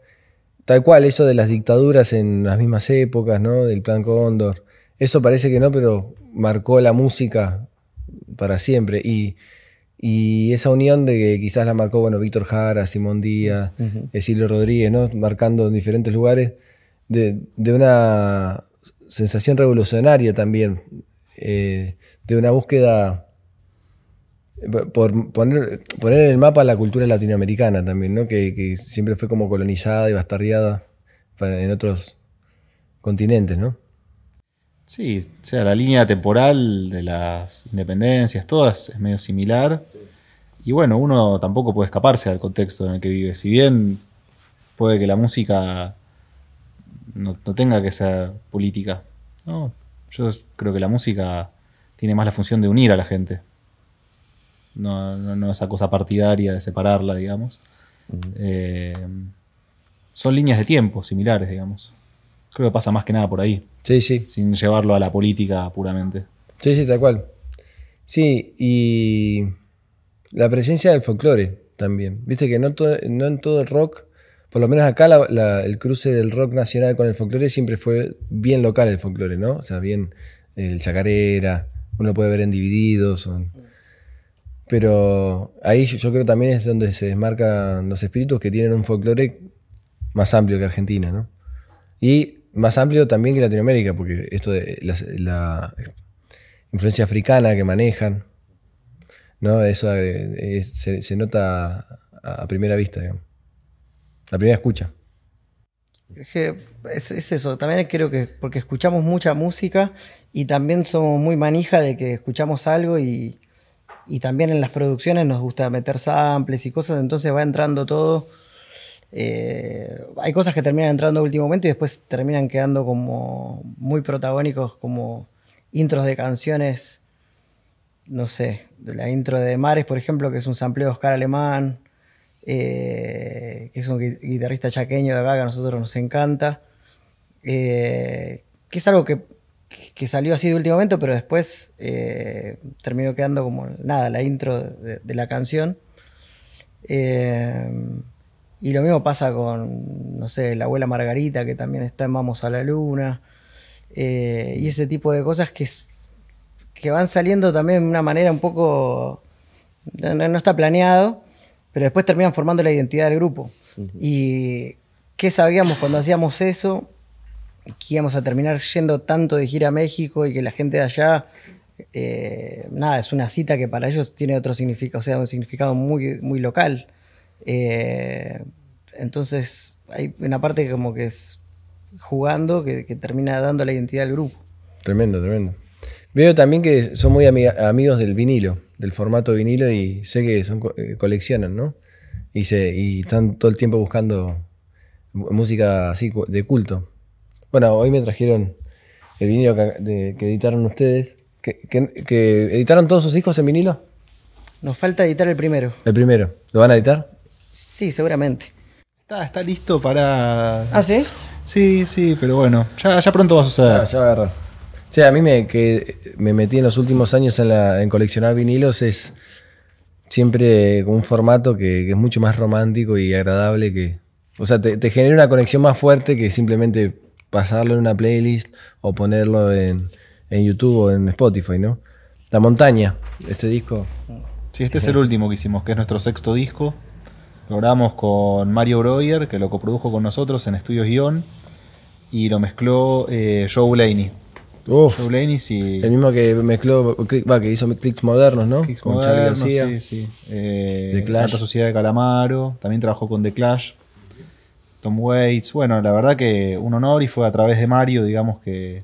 tal cual, eso de las dictaduras en las mismas épocas, ¿no? Del plan Cóndor. Eso parece que no, pero marcó la música para siempre. Y, esa unión de que quizás la marcó, bueno, Víctor Jara, Simón Díaz, Esilio Rodríguez, ¿no? Marcando en diferentes lugares, de, una sensación revolucionaria también, eh, de una búsqueda por poner, poner en el mapa la cultura latinoamericana también, ¿no? Que, que siempre fue como colonizada y bastardeada en otros continentes, ¿no? Sí, o sea, la línea temporal de las independencias, todas es medio similar. Y bueno, uno tampoco puede escaparse del contexto en el que vive. Si bien puede que la música no, tenga que ser política, ¿no? yo creo que la música tiene más la función de unir a la gente. No, esa cosa partidaria de separarla, digamos. Eh, son líneas de tiempo similares, digamos. Creo que pasa más que nada por ahí. Sí, sí. Sin llevarlo a la política puramente. Sí, sí, tal cual. Sí, y la presencia del folclore también. Viste que no, en todo el rock, por lo menos acá el cruce del rock nacional con el folclore siempre fue bien local el folclore, ¿no? O sea, bien el chacarera, uno puede ver en divididos. Pero ahí yo, yo creo también es donde se desmarcan los espíritus que tienen un folclore más amplio que Argentina, ¿no? Y más amplio también que Latinoamérica, porque esto de la, influencia africana que manejan, ¿no? Eso eh, eh, se, nota a, primera vista, digamos. A primera escucha. Es, eso, también creo que porque escuchamos mucha música y también somos muy manija de que escuchamos algo y, y también en las producciones nos gusta meter samples y cosas, entonces va entrando todo eh, hay cosas que terminan entrando en último momento y después terminan quedando como muy protagónicos, como intros de canciones. No sé, la intro de Mares, por ejemplo, que es un sampleo de Oscar Alemán, eh, que es un guitarrista chaqueño de acá que a nosotros nos encanta. Eh, que es algo que, salió así de último momento, pero después terminó quedando como nada, la intro de, la canción. Eh, y lo mismo pasa con, no sé, la abuela Margarita, que también está en Vamos a la Luna. Eh, y ese tipo de cosas que, van saliendo también de una manera un poco. No, está planeado, pero después terminan formando la identidad del grupo. Y qué sabíamos cuando hacíamos eso, que íbamos a terminar yendo tanto de gira a México y que la gente de allá, eh, nada, es una cita que para ellos tiene otro significado, o sea, un significado muy, muy local. Eh, entonces hay una parte que como que es jugando que, termina dando la identidad al grupo. Tremendo, tremendo. Veo también que son muy amigos del vinilo, del formato vinilo y sé que son eh, coleccionan, ¿no? Y, se, están todo el tiempo buscando música así de culto. Bueno, hoy me trajeron el vinilo que, editaron ustedes. Que, editaron todos sus discos en vinilo? Nos falta editar el primero. ¿El primero? ¿Lo van a editar? Sí, seguramente. Está, listo para. ¿Ah, sí? Sí, sí, pero bueno, ya, ya pronto va a suceder. ya va a agarrar. Sí, a mí me, que me metí en los últimos años en, la, en coleccionar vinilos es siempre con un formato que, es mucho más romántico y agradable que... O sea, te, te, genera una conexión más fuerte que simplemente pasarlo en una playlist o ponerlo en, en YouTube o en Spotify, ¿no? La montaña, este disco. Sí, este es el último que hicimos, que es nuestro sexto disco logramos con Mario Breuer, que lo coprodujo con nosotros en Estudios Guión, y lo mezcló eh, Joe Blaney. Uf, Joe Blaney, sí. El mismo que mezcló, que hizo clicks modernos, ¿no? Clics modernos, sí, sí. Eh, The Sociedad de Calamaro, también trabajó con The Clash. Tom Waits, bueno, la verdad que un honor y fue a través de Mario, digamos, que,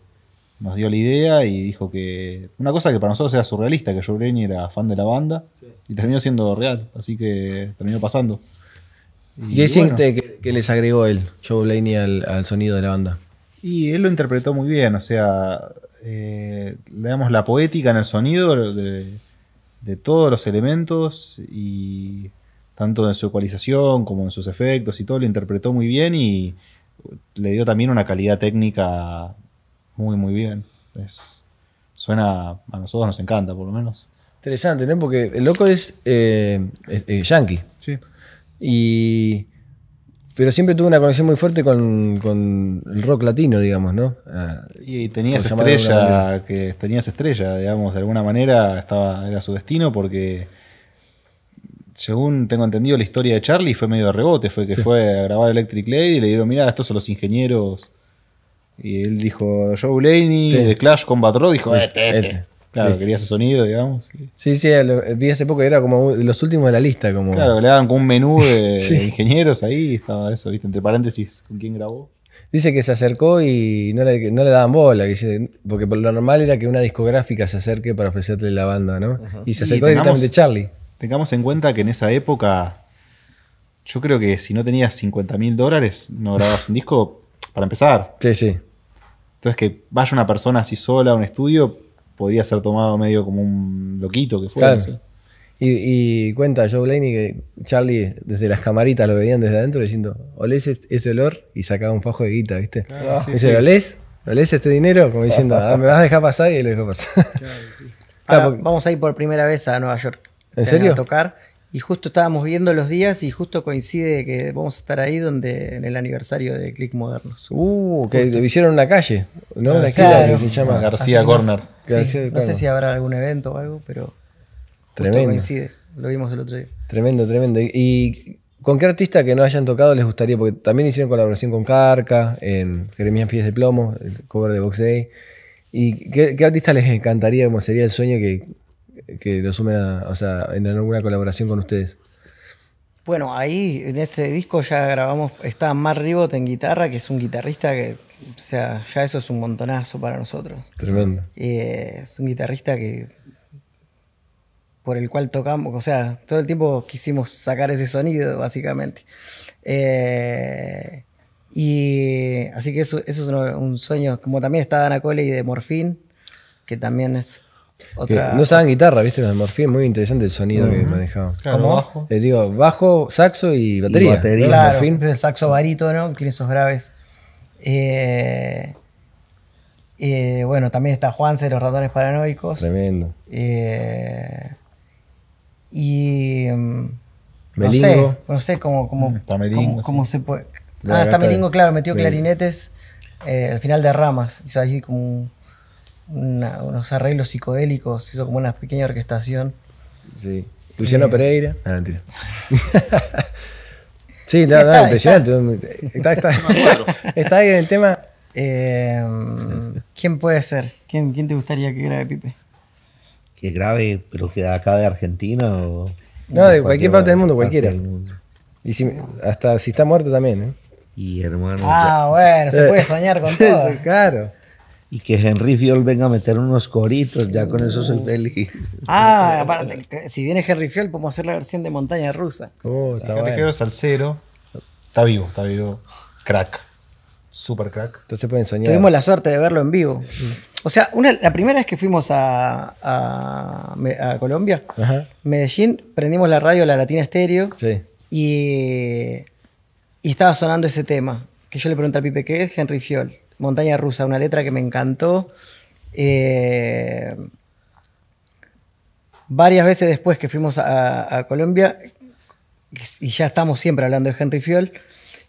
nos dio la idea y dijo que una cosa que para nosotros era surrealista, que Joe Blaney era fan de la banda y terminó siendo real, así que terminó pasando. ¿Y, qué que, les agregó él, Joe Blaney, al, sonido de la banda? Y él lo interpretó muy bien, o sea, eh, le damos la poética en el sonido de, todos los elementos y tanto en su ecualización como en sus efectos y todo, lo interpretó muy bien y le dio también una calidad técnica muy, muy bien. suena, a nosotros nos encanta, por lo menos. Interesante, ¿no? Porque el loco es, eh, eh, yankee. Sí. Pero siempre tuvo una conexión muy fuerte con, el rock latino, digamos, ¿no? Ah, y tenías estrella, que tenías estrella, digamos, de alguna manera estaba, era su destino porque, según tengo entendido, la historia de Charlie fue medio de rebote, fue que fue a grabar Electric Lady y le dieron, mira, estos son los ingenieros y él dijo Joe Laney de Clash Combat Rock dijo este, este, este". este Claro, quería ese sonido, digamos. Sí, sí, vi hace poco era como los últimos de la lista. Como... Claro, le daban con un menú de ingenieros ahí, estaba eso, ¿viste? Entre paréntesis, ¿con quién grabó? Dice que se acercó y no le, no daban bola, porque por lo normal era que una discográfica se acerque para ofrecerle la banda, ¿no? Y se acercó tengamos, directamente Charlie. Tengamos en cuenta que en esa época, yo creo que si no tenías 50 mil dólares, no grababas un disco para empezar. Sí, sí. Entonces que vaya una persona así sola a un estudio podía ser tomado medio como un loquito que fuera. y, cuenta Joe Blaney que Charlie desde las camaritas lo veían desde adentro diciendo, ¿Oles este, ese olor y sacaba un fajo de guita, ¿viste? Ah, dice, ¿olés? este dinero? Como diciendo, ah, me vas a dejar pasar y lo dejó pasar. Claro, Vamos a ir por primera vez a Nueva York. ¿En serio? A tocar. Y justo estábamos viendo los días y justo coincide que vamos a estar ahí donde en el aniversario de Click Modernos. Uh, que hicieron una calle, ¿no? Ah, una claro. que se llama García Corner. no sé si habrá algún evento o algo, pero coincide. Lo vimos el otro día. Tremendo, tremendo. ¿Y con qué artista que no hayan tocado les gustaría? Porque también hicieron colaboración con Carca, en Jeremías Pies de Plomo, el cover de Box Day. ¿Y qué, qué artista les encantaría? ¿Cómo sería el sueño que que lo sumen o sea, en alguna colaboración con ustedes? Bueno, ahí en este disco ya grabamos, está Mar Ribot en guitarra, que es un guitarrista que, o sea, ya eso es un montonazo para nosotros. Tremendo. Eh, es un guitarrista que, por el cual tocamos, o sea, todo el tiempo quisimos sacar ese sonido, básicamente. Eh, y así que eso, eso es un, sueño, como también está Dana y de Morfín, que también es no saben guitarra, viste, los es muy interesante el sonido que manejaban. Claro, ¿Cómo? bajo. Eh, digo, bajo, saxo y batería. Claro, el saxo barítono, tiene esos graves. Eh, eh, bueno, también está Juanse, los ratones paranoicos. Tremendo. y... Mm, melingo. No sé, no sé cómo, cómo, mm, está melingo, cómo, se puede... ah, está Melingo, claro, metió clarinetes al final de ramas. Hizo allí como unos arreglos psicodélicos, hizo como una pequeña orquestación. Sí. Luciano eh, Pereira. Ah, mentira. sí, no, impresionante. Está, está, el tema. Eh, ¿Quién puede ser? ¿Quién, te gustaría que grabe Pipe? Que grabe, pero que acá de Argentina o. No, de cualquier parte del mundo, cualquiera. Y si, hasta si está muerto también, ¿eh? Y hermano. Ah, bueno, se puede soñar con todo. claro y que Henry Fiol venga a meter unos coritos, ya con eso soy feliz. Ah, aparte, si viene Henry Fiol, podemos hacer la versión de montaña rusa. Oh, está Henry Fiol es cero, está vivo, está vivo, crack, super crack. Entonces pueden soñar. Tuvimos la suerte de verlo en vivo. O sea, una, la primera vez que fuimos a, a, Colombia, Medellín, prendimos la radio, la Latina Estéreo, y, y estaba sonando ese tema, que yo le pregunté al Pipe, ¿qué es Henry Fiol? Montaña Rusa, una letra que me encantó. Eh, varias veces después que fuimos a, Colombia, y ya estamos siempre hablando de Henry Fiol,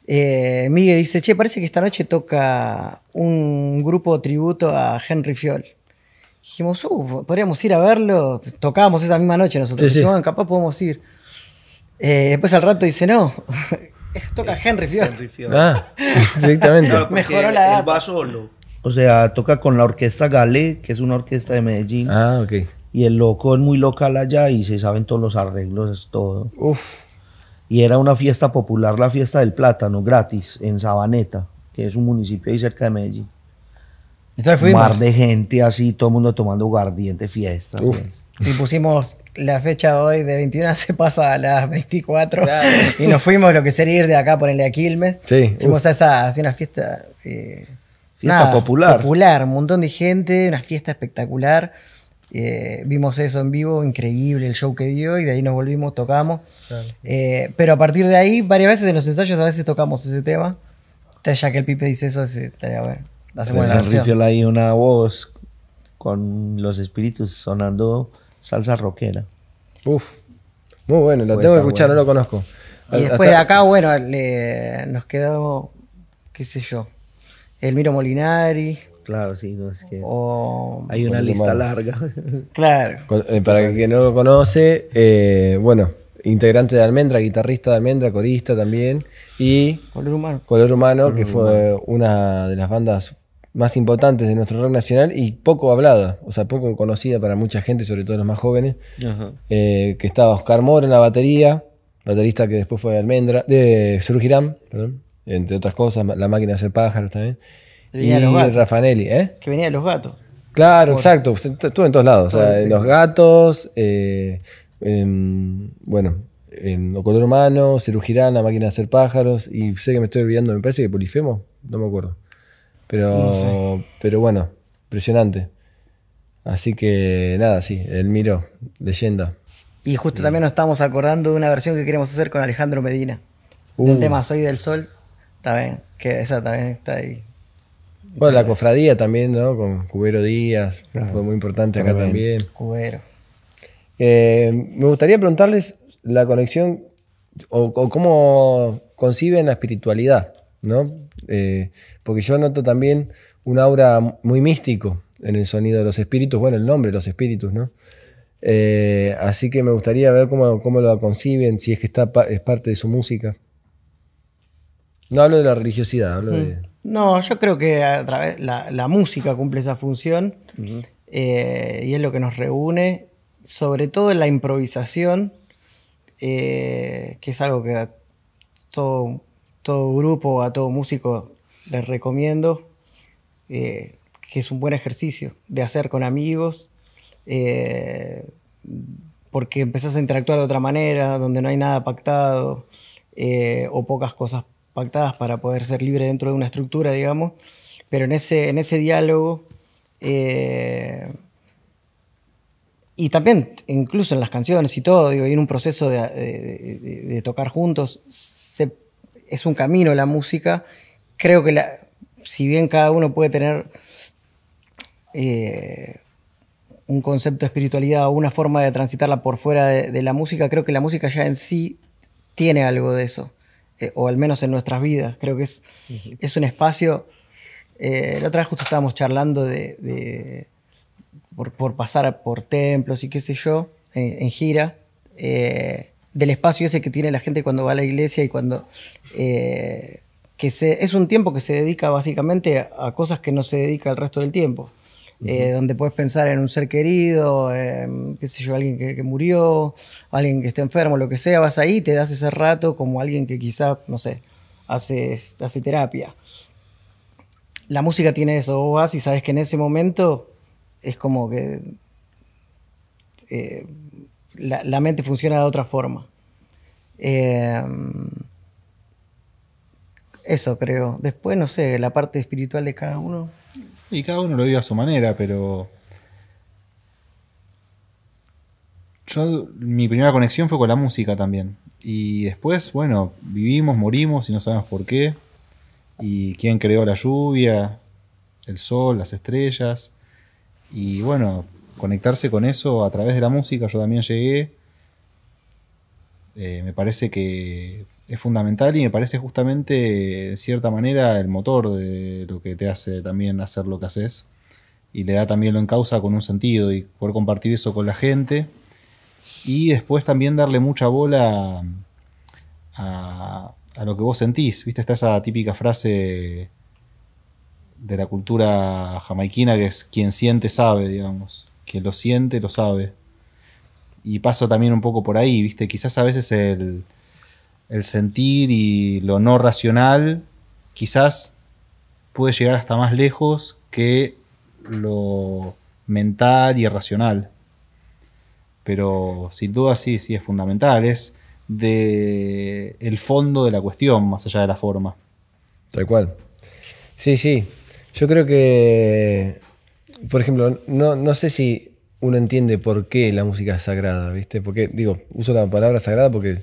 eh, Miguel dice, che, parece que esta noche toca un grupo tributo a Henry Fiol. Dijimos, uh, podríamos ir a verlo. Tocábamos esa misma noche nosotros. no, capaz podemos ir. Eh, después al rato dice, no, toca Henry Fior. Henry Ah, exactamente. la edad. Él va solo. O sea, toca con la orquesta Galé, que es una orquesta de Medellín. Ah, ok. Y el loco es muy local allá y se saben todos los arreglos, es todo. Uf. Y era una fiesta popular, la fiesta del plátano, gratis, en Sabaneta, que es un municipio ahí cerca de Medellín. Un Mar de gente así, todo el mundo tomando guardiente, fiesta. Si pusimos la fecha hoy de 21 se pasa a las 24 y nos fuimos lo que sería ir de acá, ponerle a Quilmes. Sí. Fuimos a esa, una fiesta. Eh, popular. Popular, un montón de gente, una fiesta espectacular. Eh, vimos eso en vivo, increíble el show que dio y de ahí nos volvimos, tocamos. Eh, pero a partir de ahí, varias veces en los ensayos a veces tocamos ese tema. Ya que el Pipe dice eso, estaría bueno. En el Rifle hay una voz con los espíritus sonando salsa rockera. Uf, muy bueno, la tengo que escuchar, no lo conozco. Y después de acá, bueno, nos quedó, qué sé yo, Elmiro Molinari. Claro, sí, no, que hay una lista larga. Claro. Eh, para quien no lo conoce, eh, bueno, integrante de Almendra, guitarrista de Almendra, corista también, y Color Humano, Color Humano que fue una de las bandas más importantes de nuestro rock nacional y poco hablada, o sea, poco conocida para mucha gente, sobre todo los más jóvenes. Eh, que estaba Oscar Moro en la batería, baterista que después fue de Almendra, de perdón, entre otras cosas, La Máquina de Hacer Pájaros también. y los Rafanelli, ¿eh? Que venía de Los Gatos. Claro, exacto, estuvo en todos lados, Los Gatos, eh, bueno, en Color Humano, Cirugirán, La Máquina de Hacer Pájaros, y sé que me estoy olvidando, me parece que Polifemo, no me acuerdo. Pero, pero bueno, impresionante. Así que nada, sí, el Miro, leyenda. Y justo mm. también nos estamos acordando de una versión que queremos hacer con Alejandro Medina. un uh. tema Soy del Sol, también, que esa también está ahí. Bueno, la cofradía también, ¿no? Con Cubero Díaz, fue muy importante acá también. Cubero. Eh, me gustaría preguntarles la conexión o, o, cómo conciben la espiritualidad, ¿no? Eh, porque yo noto también un aura muy místico en el sonido de los espíritus, bueno, el nombre, de los espíritus, ¿no? Eh, así que me gustaría ver cómo, cómo lo conciben, si es que está, es parte de su música. No hablo de la religiosidad, hablo de... Mm. No, yo creo que a través la, la música cumple esa función eh, y es lo que nos reúne, sobre todo en la improvisación, que es algo que todo todo grupo, a todo músico, les recomiendo eh, que es un buen ejercicio de hacer con amigos, eh, porque empezás a interactuar de otra manera, donde no hay nada pactado eh, o pocas cosas pactadas para poder ser libre dentro de una estructura, digamos, pero en ese, en ese diálogo y también incluso en las canciones y todo, y en un proceso de, de tocar juntos, se es un camino la música. Creo que la, si bien cada uno puede tener eh, un concepto de espiritualidad o una forma de transitarla por fuera de, la música, creo que la música ya en sí tiene algo de eso, eh, o al menos en nuestras vidas. Creo que es, es un espacio... Eh, la otra vez justo estábamos charlando de, por, pasar por templos y qué sé yo, en, gira, del espacio ese que tiene la gente cuando va a la iglesia y cuando eh, que es un tiempo que se dedica básicamente a cosas que no se dedica el resto del tiempo. Eh, donde puedes pensar en un ser querido, en qué sé yo, alguien que, murió, alguien que está enfermo, lo que sea, vas ahí, te das ese rato como alguien que quizá, no sé, hace, hace terapia. La música tiene eso, vos vas y sabes que en ese momento es como que eh, la, la, mente funciona de otra forma. Eso creo. Después, no sé, la parte espiritual de cada uno. Y cada uno lo vive a su manera, pero. mi primera conexión fue con la música también. Y después, bueno, vivimos, morimos y no sabemos por qué. Y quién creó la lluvia, el sol, las estrellas. Y bueno, conectarse con eso a través de la música. Yo también llegué eh, me parece que es fundamental y me parece justamente, en cierta manera, el motor de lo que te hace también hacer lo que haces. Y le da también lo en causa con un sentido y poder compartir eso con la gente. Y después también darle mucha bola a, lo que vos sentís. ¿Viste? Está esa típica frase de la cultura jamaiquina que es quien siente sabe, digamos. Quien lo siente lo sabe y paso también un poco por ahí, ¿viste? Quizás a veces el, sentir y lo no racional, quizás puede llegar hasta más lejos que lo mental y racional. Pero sin duda sí, sí es fundamental. Es de el fondo de la cuestión, más allá de la forma. Tal cual. Sí, sí. Yo creo que, por ejemplo, no sé si uno entiende por qué la música es sagrada, ¿viste? Porque, digo, uso la palabra sagrada porque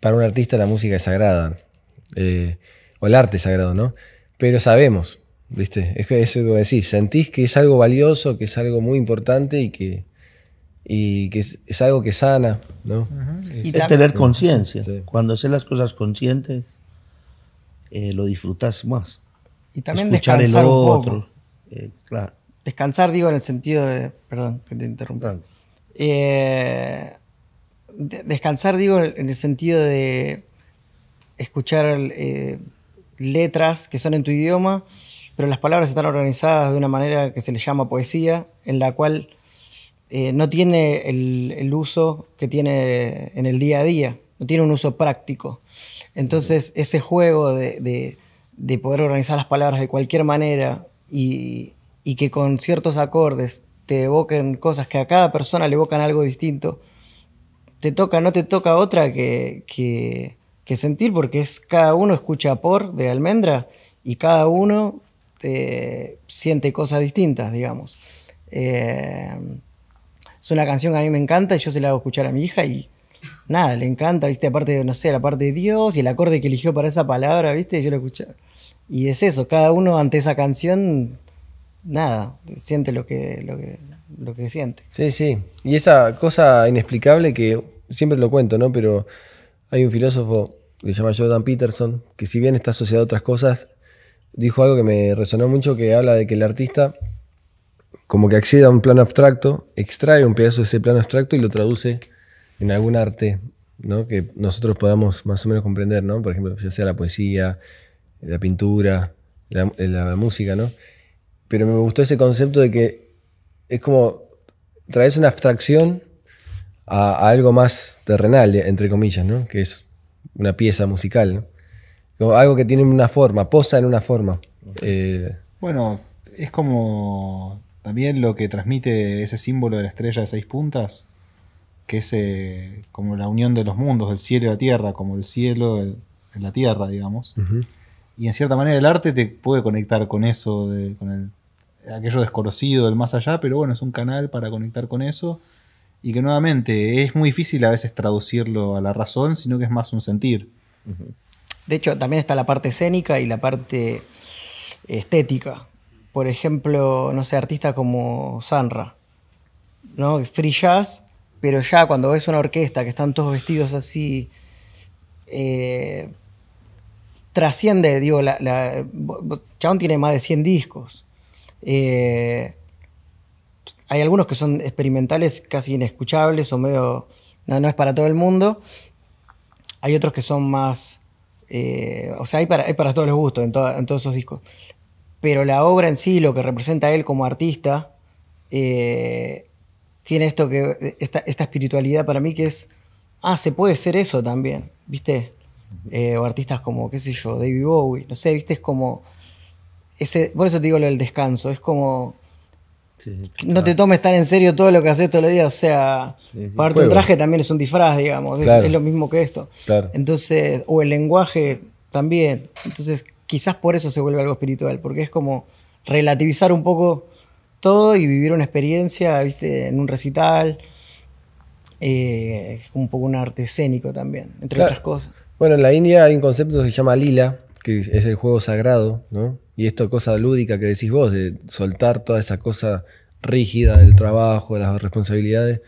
para un artista la música es sagrada, eh, o el arte es sagrado, ¿no? Pero sabemos, ¿viste? Es que eso es lo que decís, sentís que es algo valioso, que es algo muy importante y que, y que es, algo que sana, ¿no? Y Es, tener conciencia. Cuando haces las cosas conscientes, eh, lo disfrutas más. Y también Escuchar el otro. Eh, claro. Descansar, digo, en el sentido de. Perdón que te interrumpo. Eh, descansar, digo, en el sentido de escuchar eh, letras que son en tu idioma, pero las palabras están organizadas de una manera que se le llama poesía, en la cual eh, no tiene el, uso que tiene en el día a día, no tiene un uso práctico. Entonces, ese juego de, de poder organizar las palabras de cualquier manera y, y que con ciertos acordes te evoquen cosas que a cada persona le evocan algo distinto, te toca, no te toca otra que, que, sentir, porque es cada uno escucha por de almendra y cada uno te eh, siente cosas distintas, digamos. Eh, es una canción que a mí me encanta y yo se la hago escuchar a mi hija y nada, le encanta, ¿viste? Aparte, no sé, la parte de Dios y el acorde que eligió para esa palabra, ¿viste? Yo la escuché. Y es eso, cada uno ante esa canción nada, siente lo que, lo que, siente. Sí, sí. Y esa cosa inexplicable que siempre lo cuento, ¿no? Pero hay un filósofo que se llama Jordan Peterson, que si bien está asociado a otras cosas, dijo algo que me resonó mucho, que habla de que el artista como que accede a un plano abstracto, extrae un pedazo de ese plano abstracto y lo traduce en algún arte, ¿no? Que nosotros podamos más o menos comprender, ¿no? Por ejemplo, ya sea la poesía, la pintura, la, la música, ¿no? pero me gustó ese concepto de que es como traes una abstracción a, algo más terrenal, entre comillas, ¿no? Que es una pieza musical, ¿no? algo que tiene una forma, posa en una forma. Eh. bueno, es como también lo que transmite ese símbolo de la estrella de seis puntas, que es eh, como la unión de los mundos, del cielo y la tierra, como el cielo en la tierra, digamos. Y en cierta manera el arte te puede conectar con eso, con el, aquello desconocido el más allá, pero bueno, es un canal para conectar con eso. Y que nuevamente es muy difícil a veces traducirlo a la razón, sino que es más un sentir. De hecho, también está la parte escénica y la parte estética. Por ejemplo, no sé, artistas como Sanra, ¿no? Free jazz, pero ya cuando ves una orquesta que están todos vestidos así, eh, trasciende, digo, Chabón tiene más de 100 discos. Eh, hay algunos que son experimentales, casi inescuchables o medio... No, es para todo el mundo. Hay otros que son más... Eh, o sea, hay para, todos los gustos en, todos esos discos. Pero la obra en sí, lo que representa a él como artista, eh, tiene esto que, esta, esta espiritualidad para mí que es, ah, se puede ser eso también, ¿viste? Eh, o artistas como, qué sé yo, David Bowie, no sé, viste, es como. Ese, por eso te digo lo del descanso, es como. no te tomes tan en serio todo lo que haces todos los días, o sea, parte pagarte un traje también es un disfraz, digamos, es, lo mismo que esto. Entonces, o el lenguaje también, entonces quizás por eso se vuelve algo espiritual, porque es como relativizar un poco todo y vivir una experiencia, viste, en un recital, eh, es un poco un arte escénico también, entre otras cosas. Bueno, en la India hay un concepto que se llama lila, que es el juego sagrado, ¿no? Y esto cosa lúdica que decís vos, de soltar toda esa cosa rígida del trabajo, de las responsabilidades,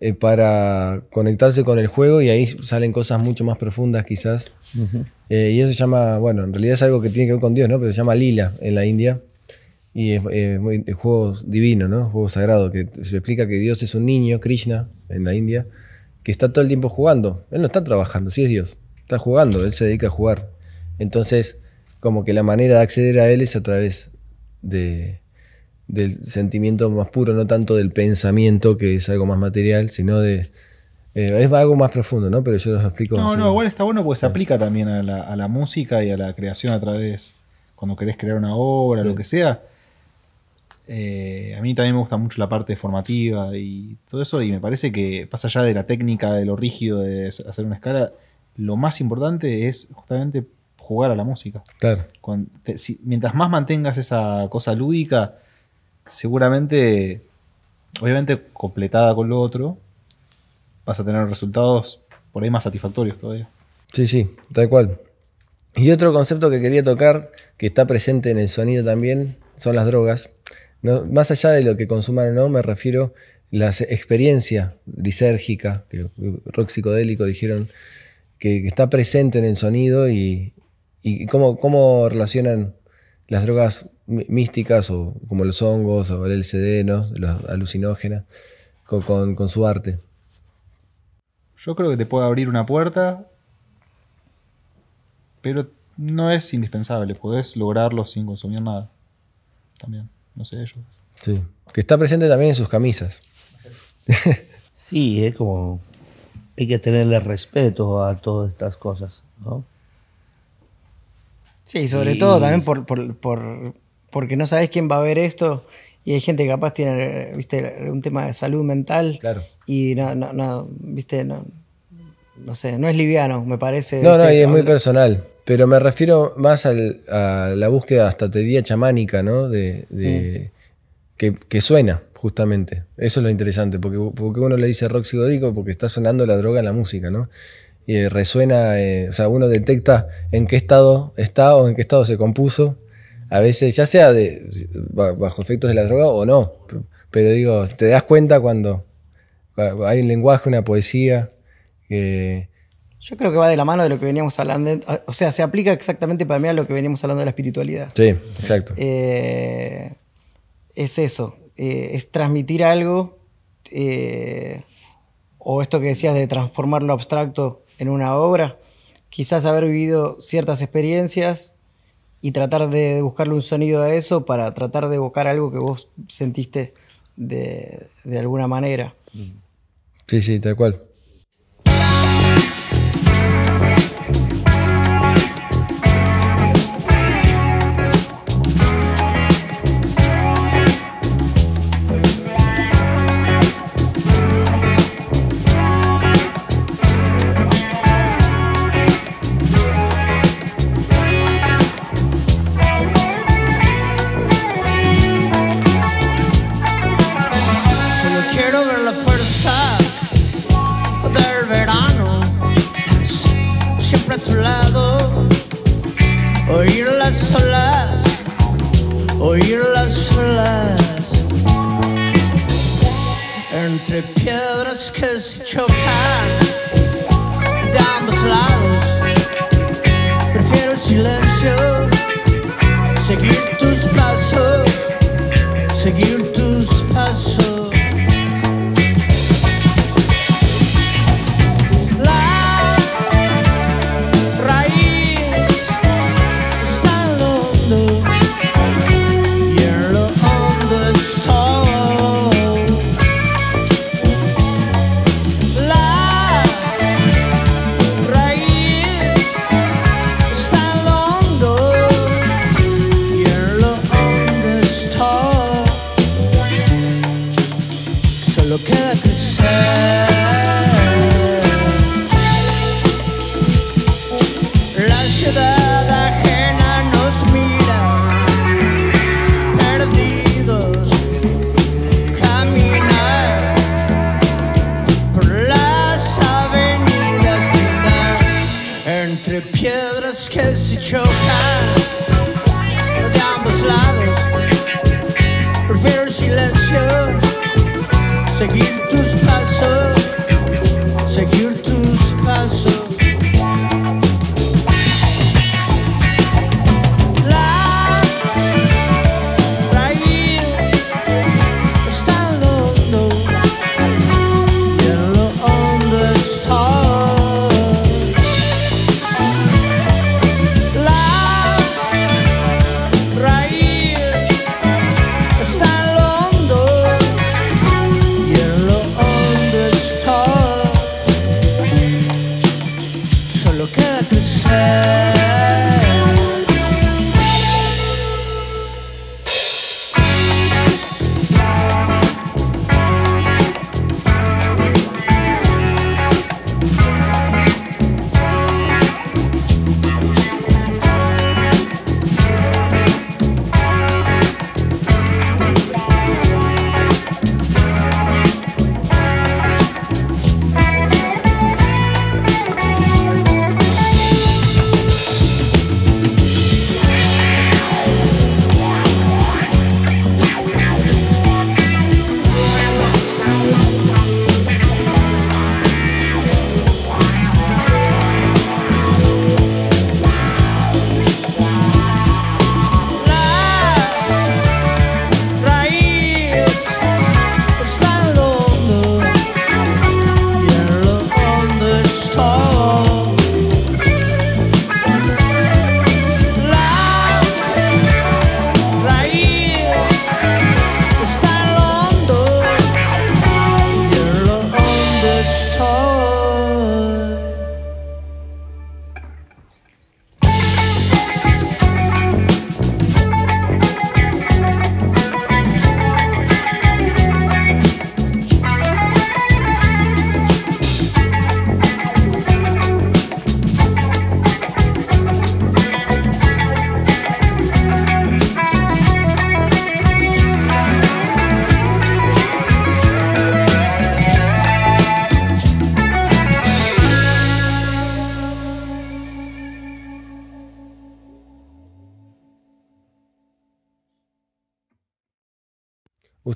eh, para conectarse con el juego y ahí salen cosas mucho más profundas quizás. Eh, y eso se llama, bueno, en realidad es algo que tiene que ver con Dios, ¿no? Pero se llama lila en la India. Y es, un juego divino, ¿no? Juego sagrado, que se explica que Dios es un niño, Krishna, en la India que está todo el tiempo jugando. Él no está trabajando, sí es Dios. Está jugando, él se dedica a jugar. Entonces, como que la manera de acceder a él es a través de, del sentimiento más puro, no tanto del pensamiento, que es algo más material, sino de... Eh, es algo más profundo, ¿no? Pero yo los explico. No, no, igual está bueno porque se aplica también a la, música y a la creación a través, cuando querés crear una obra, lo que sea eh, a mí también me gusta mucho la parte formativa y todo eso, y me parece que pasa allá de la técnica, de lo rígido de hacer una escala, lo más importante es justamente jugar a la música. Claro. mientras más mantengas esa cosa lúdica, seguramente, obviamente completada con lo otro, vas a tener resultados por ahí más satisfactorios todavía. Sí, sí, tal cual. Y otro concepto que quería tocar, que está presente en el sonido también, son las drogas más allá de lo que consuman o no, me refiero a la experiencia lisérgica, que dijeron, que, está presente en el sonido y, cómo, relacionan las drogas místicas o como los hongos o el LCD, ¿no? los alucinógenas, con, con su arte. Yo creo que te puede abrir una puerta, pero no es indispensable, podés lograrlo sin consumir nada. También no sé, ellos. Sí. Que está presente también en sus camisas. sí, es como. Hay que tenerle respeto a todas estas cosas, ¿no? Sí, sobre todo también por, porque no sabes quién va a ver esto y hay gente que capaz tiene, viste, un tema de salud mental. Claro. Y no, no, no viste, no, sé, no es liviano, me parece. No, no, y es muy personal. Pero me refiero más a la búsqueda hasta te diría chamánica, ¿no? De, mm. que, suena, justamente. Eso es lo interesante, porque, porque uno le dice rock psicodélico porque está sonando la droga en la música, ¿no? Y eh, resuena, eh, o sea, uno detecta en qué estado está o en qué estado se compuso. A veces, ya sea de, bajo efectos de la droga o no. Pero digo, te das cuenta cuando hay un lenguaje, una poesía. que... Yo creo que va de la mano de lo que veníamos hablando. Eh, o sea, se aplica exactamente para mí a lo que veníamos hablando de la espiritualidad. Sí, exacto. Eh, es eso. Eh, es transmitir algo. o esto que decías de transformar lo abstracto en una obra. Quizás haber vivido ciertas experiencias y tratar de buscarle un sonido a eso para tratar de buscar algo que vos sentiste de alguna manera. Sí, sí, tal cual.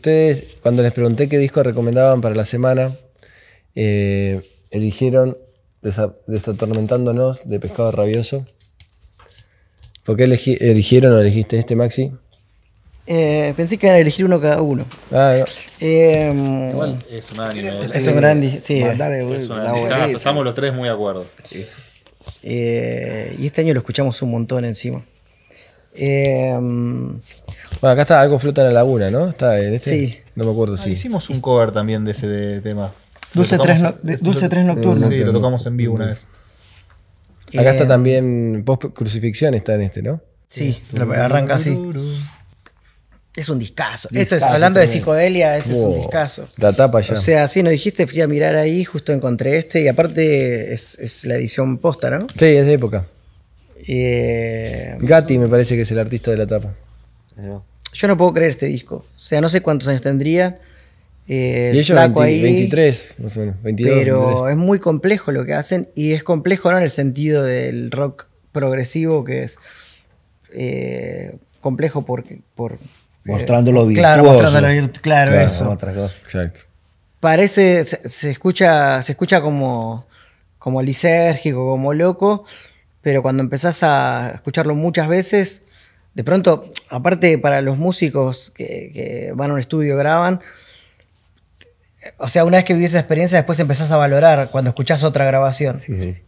ustedes, cuando les pregunté qué disco recomendaban para la semana, eh, eligieron Desatormentándonos de Pescado Rabioso. ¿Por qué eligieron o elegiste este, Maxi? Eh, pensé que iban a elegir uno cada uno. Ah, em, Igual es un anime. Es, un gran sí, Estamos los tres muy de acuerdo. Eh, y este año lo escuchamos un montón encima. Em, bueno, acá está algo flota en la laguna, ¿no? Está en este. No me acuerdo, ah, Hicimos un cover también de ese tema. Dulce 3 Dulce Nocturno. Sí, lo tocamos en vivo una vez. Acá está em, también Post Crucifixión, está en este, ¿no? Sí, arranca así. Es un discazo. Esto es, hablando de psicodelia, este es un discazo. La tapa ya. O sea, sí, nos dijiste, fui a mirar ahí, justo encontré este, y aparte es, es la edición posta, ¿no? Sí, es de época. Eh, Gatti me parece que es el artista de la tapa. Yo no puedo creer este disco. O sea, no sé cuántos años tendría. Eh, y ellos ahí, 23, más o 22. Pero es muy complejo lo que hacen. Y es complejo no en el sentido del rock progresivo, que es eh, complejo porque, por... Mostrando Claro, Claro, eso. Parece, se, escucha, se escucha como, como lisérgico, como loco pero cuando empezás a escucharlo muchas veces, de pronto, aparte para los músicos que, van a un estudio, graban, o sea, una vez que vivís esa experiencia, después empezás a valorar cuando escuchás otra grabación.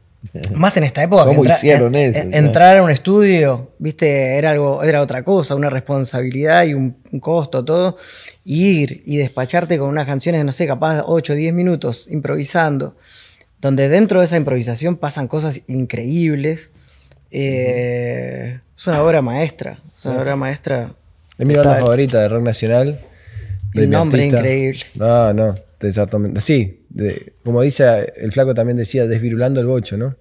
Más en esta época. ¿Cómo hicieron eso? entrar a un estudio, viste, era algo, era otra cosa, una responsabilidad y un, costo, todo. ir y despacharte con unas canciones, no sé, capaz 8 o 10 minutos improvisando donde dentro de esa improvisación pasan cosas increíbles. Eh, es una obra maestra, es una obra maestra. Es mi banda favorita de rock nacional. De nombre increíble. No, no, exactamente. Sí, como dice el flaco también decía, desvirulando el bocho, ¿no?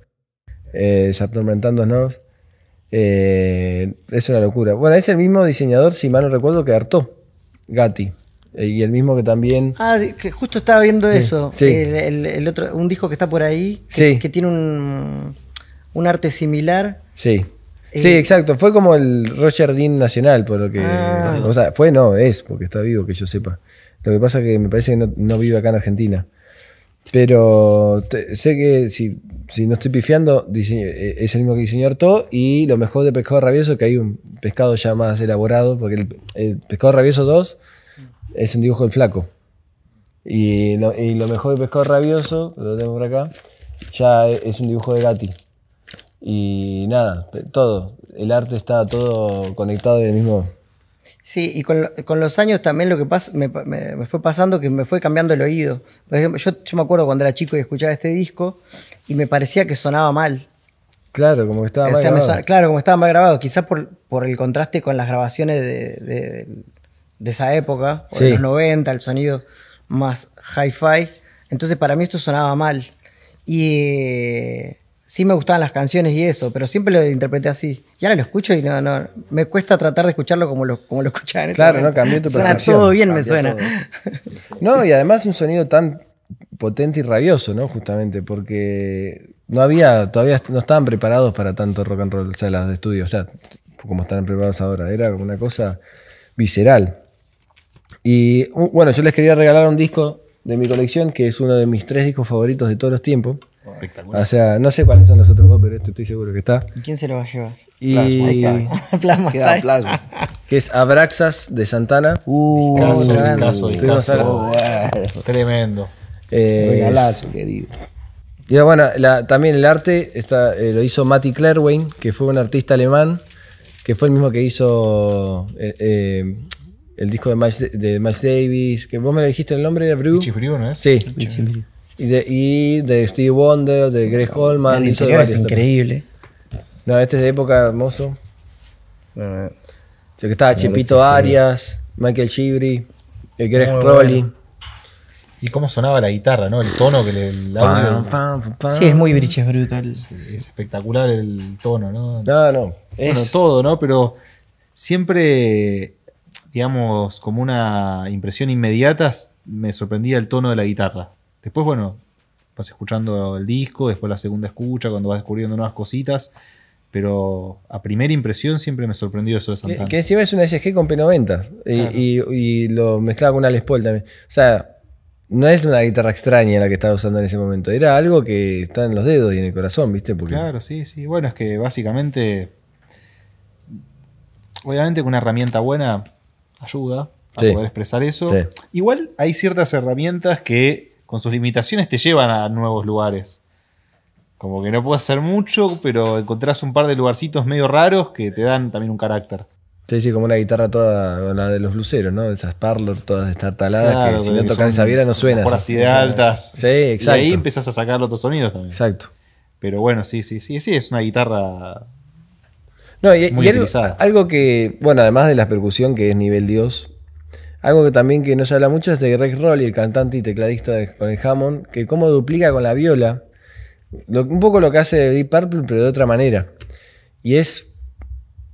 Eh, eh, es una locura. Bueno, es el mismo diseñador, si mal no recuerdo, que hartó, Gatti. Eh, y el mismo que también. Ah, que justo estaba viendo eso. El, otro, un disco que está por ahí. Que, que tiene un, arte similar. Sí. Eh, sí, exacto. Fue como el Roger Dean Nacional, por lo que. Ah. O sea, fue, no, es, porque está vivo, que yo sepa. Lo que pasa es que me parece que no, vive acá en Argentina. Pero sé que si, si, no estoy pifiando, eh, es el mismo que diseñó Arto. Y lo mejor de Pescado Rabioso, que hay un pescado ya más elaborado, porque el, Pescado Rabioso 2 es un dibujo del flaco. Y lo, mejor de Pescado Rabioso, lo tengo por acá, ya es un dibujo de Gatti. Y nada, todo. El arte está todo conectado en el mismo. Sí, y con, los años también lo que pasa, me, fue pasando que me fue cambiando el oído. Por ejemplo, yo, me acuerdo cuando era chico y escuchaba este disco y me parecía que sonaba mal. Claro, como estaba mal grabado. claro, como estaba mal grabado. Quizás por, por, el contraste con las grabaciones de, de esa época, o de los 90, el sonido más hi-fi. Entonces para mí esto sonaba mal. Y eh, sí me gustaban las canciones y eso, pero siempre lo interpreté así. Y ahora lo escucho y no, no, me cuesta tratar de escucharlo como lo, como lo escuchaba en ese Claro, no, cambió tu percepción. todo bien, me suena. No, y además un sonido tan potente y rabioso, ¿no? Justamente, porque no había, todavía no estaban preparados para tanto rock and roll, o de estudio, o sea, como están preparados ahora. Era una cosa visceral. Y bueno, yo les quería regalar un disco de mi colección, que es uno de mis tres discos favoritos de todos los tiempos. O sea, no sé cuáles son los otros dos, pero este estoy seguro que está. ¿Y quién se lo va a llevar? Plasma, plasma, Queda Que es Abraxas de Santana. Uh, discaso, discaso, oh, Tremendo. Eh, Regalazo, querido. Y bueno, también el arte está, eh, lo hizo Matty Clerwain, que fue un artista alemán, que fue el mismo que hizo eh, el disco de Miles, de Davis, que vos me dijiste el nombre, de Brew. Brew ¿no es? Sí. Y de, y de Steve Wonder, de Greg Holman. es increíble. No, este es de época hermoso. que estaba Chipito Arias, Michael Chibri eh, Greg Y cómo sonaba la guitarra, ¿no? El tono que le. daban. sí, es muy briches brutal. Es, espectacular el tono, ¿no? No, no. Es... todo, ¿no? Pero siempre digamos, como una impresión inmediata, me sorprendía el tono de la guitarra. Después, bueno, vas escuchando el disco, después la segunda escucha, cuando vas descubriendo nuevas cositas. Pero a primera impresión siempre me sorprendió eso de Santana. Que, que encima es una SG con P90 y, lo mezclaba con una Les Paul también. O sea, no es una guitarra extraña la que estaba usando en ese momento. Era algo que está en los dedos y en el corazón, ¿viste? Claro, sí, sí. Bueno, es que básicamente. Obviamente, con una herramienta buena ayuda a poder expresar eso. Igual hay ciertas herramientas que con sus limitaciones te llevan a nuevos lugares. Como que no puedes hacer mucho, pero encontrás un par de lugarcitos medio raros que te dan también un carácter. Sí, sí, como una guitarra toda, la de los luceros, ¿no? Esas parlor todas estas taladas que si no tocas esa viera no suena. Por así de altas. Sí, exacto. Y ahí empezás a sacar otros sonidos también. Exacto. Pero bueno, sí, sí, sí, sí, es una guitarra no, y, algo, que, bueno, además de la percusión que es nivel Dios, algo que también que no habla mucho es de Greg Roll, el cantante y tecladista con el Hammond, que como duplica con la viola. un poco lo que hace Deep Purple, pero de otra manera. Y es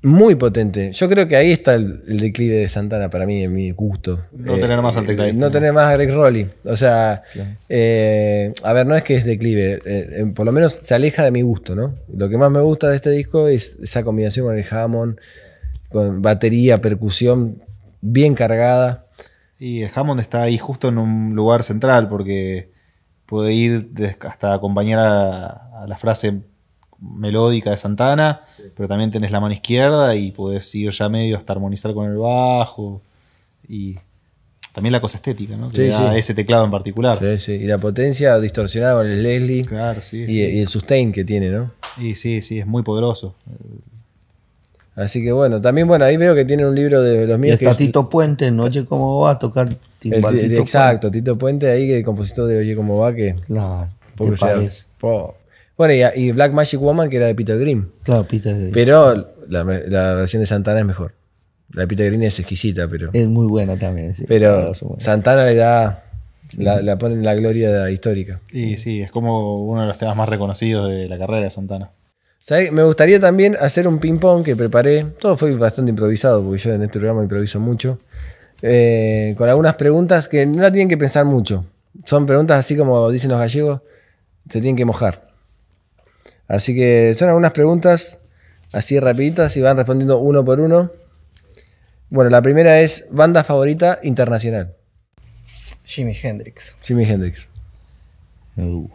muy potente. Yo creo que ahí está el, declive de Santana para mí, en mi gusto. No tener más al eh, No tener más a Greg Rowley. O sea, eh, a ver, no es que es declive. Eh, por lo menos se aleja de mi gusto, ¿no? Lo que más me gusta de este disco es esa combinación con el Hammond, con batería, percusión bien cargada. Y el Hammond está ahí justo en un lugar central porque puede ir hasta acompañar a la frase melódica de Santana, pero también tenés la mano izquierda y podés ir ya medio hasta armonizar con el bajo. Y también la cosa estética, ¿no? ese teclado en particular. Sí, sí. Y la potencia distorsionada con el Leslie. Claro, sí. Y, el sustain que tiene, ¿no? Y sí, sí, es muy poderoso. Así que bueno, también bueno, ahí veo que tiene un libro de los míos. Tito Puente, Noche Oye cómo va a tocar Exacto, Tito Puente ahí, que el compositor de Oye como va, que... Claro, bueno, y, Black Magic Woman, que era de Peter Green. Claro, Peter Green. Pero la, versión de Santana es mejor. La de Peter Green es exquisita, pero. Es muy buena también. Sí. Pero Santana le da. La, la pone en la gloria histórica. Y sí, es como uno de los temas más reconocidos de la carrera de Santana. Me gustaría también hacer un ping-pong que preparé. Todo fue bastante improvisado, porque yo en este programa improviso mucho. Eh, con algunas preguntas que no la tienen que pensar mucho. Son preguntas así como dicen los gallegos, se tienen que mojar. Así que son algunas preguntas así rapiditas y van respondiendo uno por uno. Bueno, la primera es banda favorita internacional. Jimi Hendrix. Jimi Hendrix. Uh,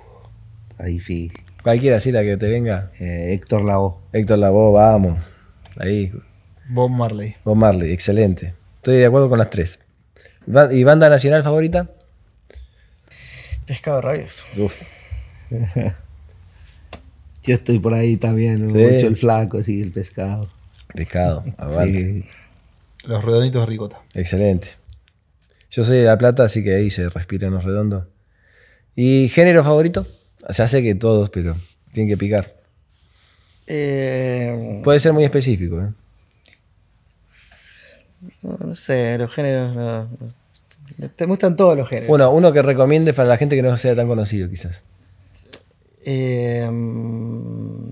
ahí difícil. Cualquiera, sí, la que te venga. Eh, Héctor Lavoe. Héctor Lavoe, vamos. Ahí. Bob Marley. Bob Marley, excelente. Estoy de acuerdo con las tres. ¿Y banda nacional favorita? Pescado rayos. Uf. Yo estoy por ahí también, mucho el flaco, así, el pescado. Pescado, Los redonditos de ricota. Excelente. Yo soy de La Plata, así que ahí se respiran los redondos. ¿Y género favorito? se sé que todos, pero tienen que picar. Eh, Puede ser muy específico. ¿eh? No, sé, los géneros. te gustan todos los géneros. Bueno, uno que recomiendes para la gente que no sea tan conocido, quizás. Em,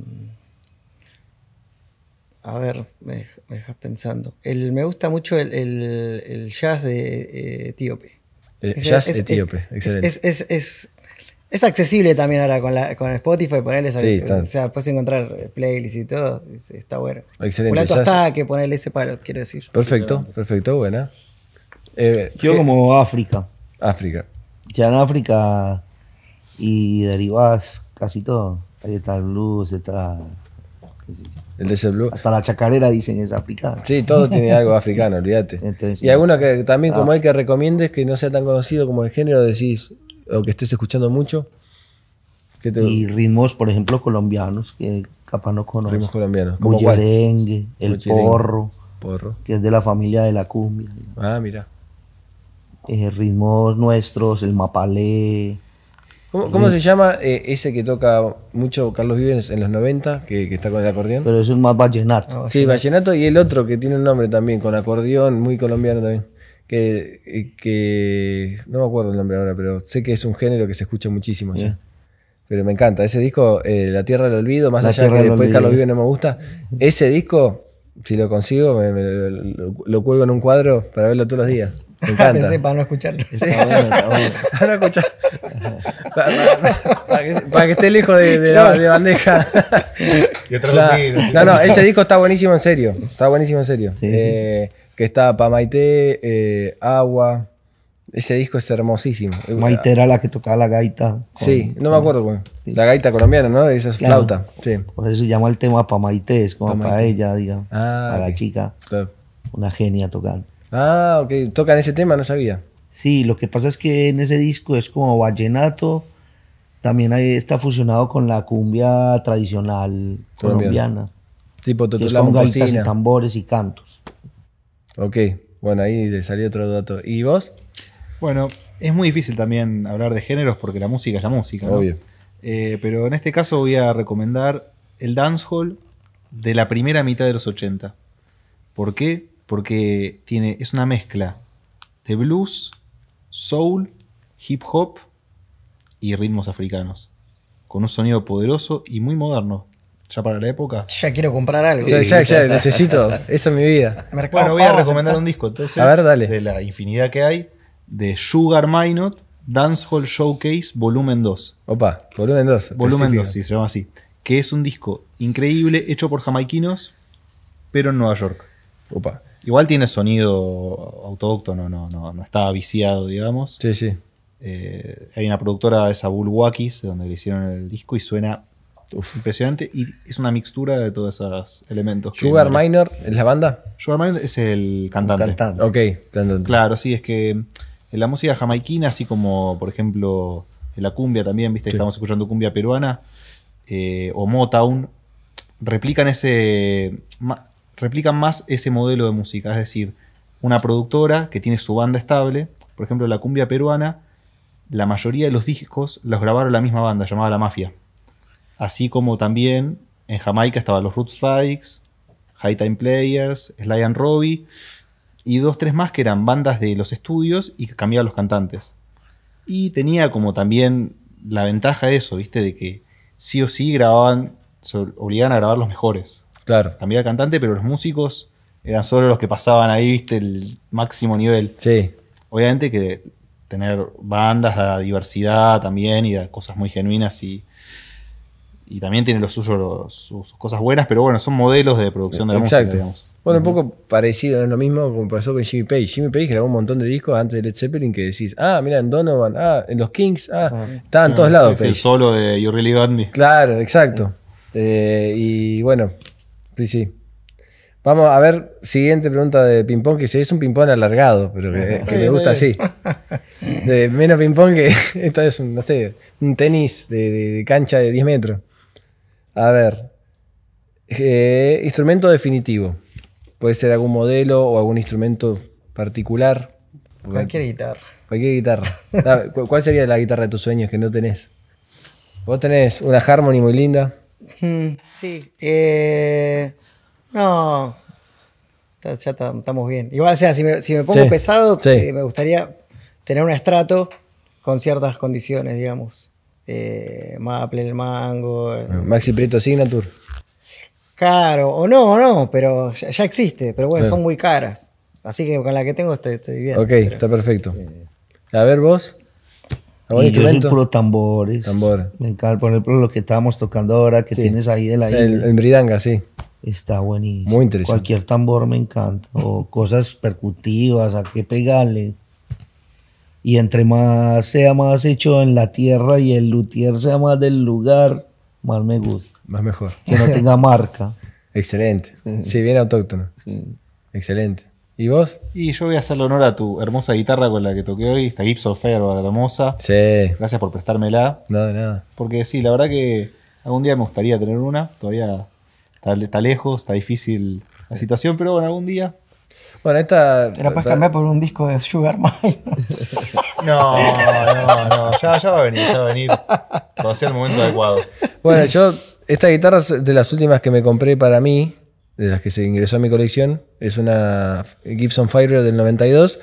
a ver, me, dejas pensando. me gusta mucho el, jazz de eh, etíope. El eh, es, jazz es, etíope, excelente. Es, accesible también ahora con, la, Spotify, ponerle O sea, puedes encontrar eh, playlists y todo. Está bueno. Excelente. Un hasta que ponerle ese palo, quiero decir. Perfecto, perfecto, buena. Yo como África. África. Ya en África y derivadas casi todo. Ahí está el blues, está. El de blues. Hasta la chacarera dicen es africana. Sí, todo tiene algo africano, olvídate. y alguna que también, como ah. hay que recomiendes que no sea tan conocido como el género, decís, o que estés escuchando mucho. ¿Qué te... Y ritmos, por ejemplo, colombianos, que capaz no conoces. Ritmos colombianos. Como el porro, porro, que es de la familia de la cumbia. Ah, mira. Eh, ritmos nuestros, el mapalé, ¿Cómo, se llama eh, ese que toca mucho Carlos Vives en los 90, que, está con el acordeón? Pero es un más vallenato. sí, vallenato y el otro que tiene un nombre también, con acordeón, muy colombiano también. Eh, que, no me acuerdo el nombre ahora, pero sé que es un género que se escucha muchísimo. Pero me encanta. Ese disco, eh, La Tierra del Olvido, más allá de que después Carlos Vives no me gusta, ese disco, si lo consigo, lo cuelgo en un cuadro para verlo todos los días. Me para no escucharlo. Para escuchar. Para, que, esté lejos de, bandeja. no, no, ese disco está buenísimo en serio. Está buenísimo en serio. Eh, que está Pamaité, eh, Agua. Ese disco es hermosísimo. Eh, Maite era la que tocaba la gaita. sí, no me acuerdo, güey. Pues. La gaita colombiana, ¿no? Esa es flauta. Por eso se llama el tema Pamaité, es como para ella, digamos. Ah, para la chica. Una genia tocando. Ah, ok. Tocan ese tema, no sabía. Sí, lo que pasa es que en ese disco es como vallenato. También ahí está fusionado con la cumbia tradicional colombiana. Tipo Totolamo con y tambores y cantos. Ok, bueno, ahí le salió otro dato. ¿Y vos? Bueno, es muy difícil también hablar de géneros porque la música es la música. Obvio. Eh, pero en este caso voy a recomendar el dancehall de la primera mitad de los 80. ¿Por qué? porque tiene, es una mezcla de blues, soul, hip hop y ritmos africanos, con un sonido poderoso y muy moderno. Ya para la época. Ya quiero comprar algo. ya, ya, necesito. Eso es mi vida. bueno, voy a recomendar un disco entonces. A De la infinidad que hay, de Sugar Minot, Dancehall Showcase Volumen 2. Opa, Volumen 2. Volumen 2, sí, se llama así. Que es un disco increíble hecho por jamaiquinos, pero en Nueva York. Opa. Igual tiene sonido autóctono, no, no, no está viciado, digamos. Sí, sí. Eh, hay una productora, esa Bulwakis, donde le hicieron el disco y suena impresionante. Y es una mixtura de todos esos elementos. ¿Sugar Minor es la banda? Sugar Minor es el cantante. cantante. Ok, cantante. Claro, sí, es que en eh, la música jamaiquina, así como por ejemplo en la cumbia también, viste, estamos escuchando cumbia peruana eh, o Motown, replican ese replican más ese modelo de música, es decir, una productora que tiene su banda estable, por ejemplo la cumbia peruana, la mayoría de los discos los grabaron la misma banda llamada La Mafia, así como también en Jamaica estaban los Roots Strikes, High Time Players, Sly and Robbie y dos, tres más que eran bandas de los estudios y que cambiaban los cantantes. Y tenía como también la ventaja de eso, ¿viste? De que sí o sí grababan, obligaban a grabar los mejores. Claro. Cambiaba cantante, pero los músicos eran solo los que pasaban ahí, viste, el máximo nivel. Sí. Obviamente que tener bandas de diversidad también y de cosas muy genuinas y, y también tiene lo suyo, sus cosas buenas, pero bueno, son modelos de producción de la música, Bueno, un poco parecido, no es lo mismo como pasó con Jimmy Page. Jimmy Page grabó un montón de discos antes de Led Zeppelin que decís, ah, mira, en Donovan, ah, en los Kings, ah, ah. están en todos lados. el solo de You Really Got Me. Claro, exacto. Eh, y bueno, Sí, sí. Vamos a ver, siguiente pregunta de ping-pong, que si es un ping-pong alargado, pero que, me gusta así. menos ping-pong que esto es, un, no sé, un tenis de, cancha de 10 metros. A ver, eh, instrumento definitivo. Puede ser algún modelo o algún instrumento particular. Cualquier guitarra. Cualquier guitarra. ¿Cuál sería la guitarra de tus sueños que no tenés? Vos tenés una Harmony muy linda. Hmm. Sí. Eh, no. Ya estamos bien. Igual, sea, si me, pongo pesado, eh, me gustaría tener un estrato con ciertas condiciones, digamos. Eh, maple, el mango. Ah, Maxi Prieto Signature. Caro, o no, o no, pero ya, existe. Pero bueno, son muy caras. Así que con la que tengo estoy, bien. Ok, está perfecto. A ver, vos y yo puro tambores. Tambores. Me encanta, por ejemplo, lo que estábamos tocando ahora, que tienes ahí de la El, bridanga, sí. Está buenísimo. Muy interesante. Cualquier tambor me encanta. O cosas percutivas, a qué pegarle. Y entre más sea más hecho en la tierra y el luthier sea más del lugar, más me gusta. Más mejor. Que no tenga marca. Excelente. Sí, bien autóctono. Excelente. ¿Y vos? Y yo voy a hacerle honor a tu hermosa guitarra con la que toqué hoy, esta Gibson la hermosa. Sí. Gracias por prestármela. No, de nada. Porque sí, la verdad que algún día me gustaría tener una. Todavía está, lejos, está difícil la situación, pero bueno, algún día bueno, esta. Te la puedes cambiar por un disco de Sugar Mine. no, no, no. Ya, ya, va a venir, ya va a venir. Va sea el momento adecuado. Bueno, yo, esta guitarra es de las últimas que me compré para mí de las que se ingresó a mi colección. Es una Gibson Fire del 92.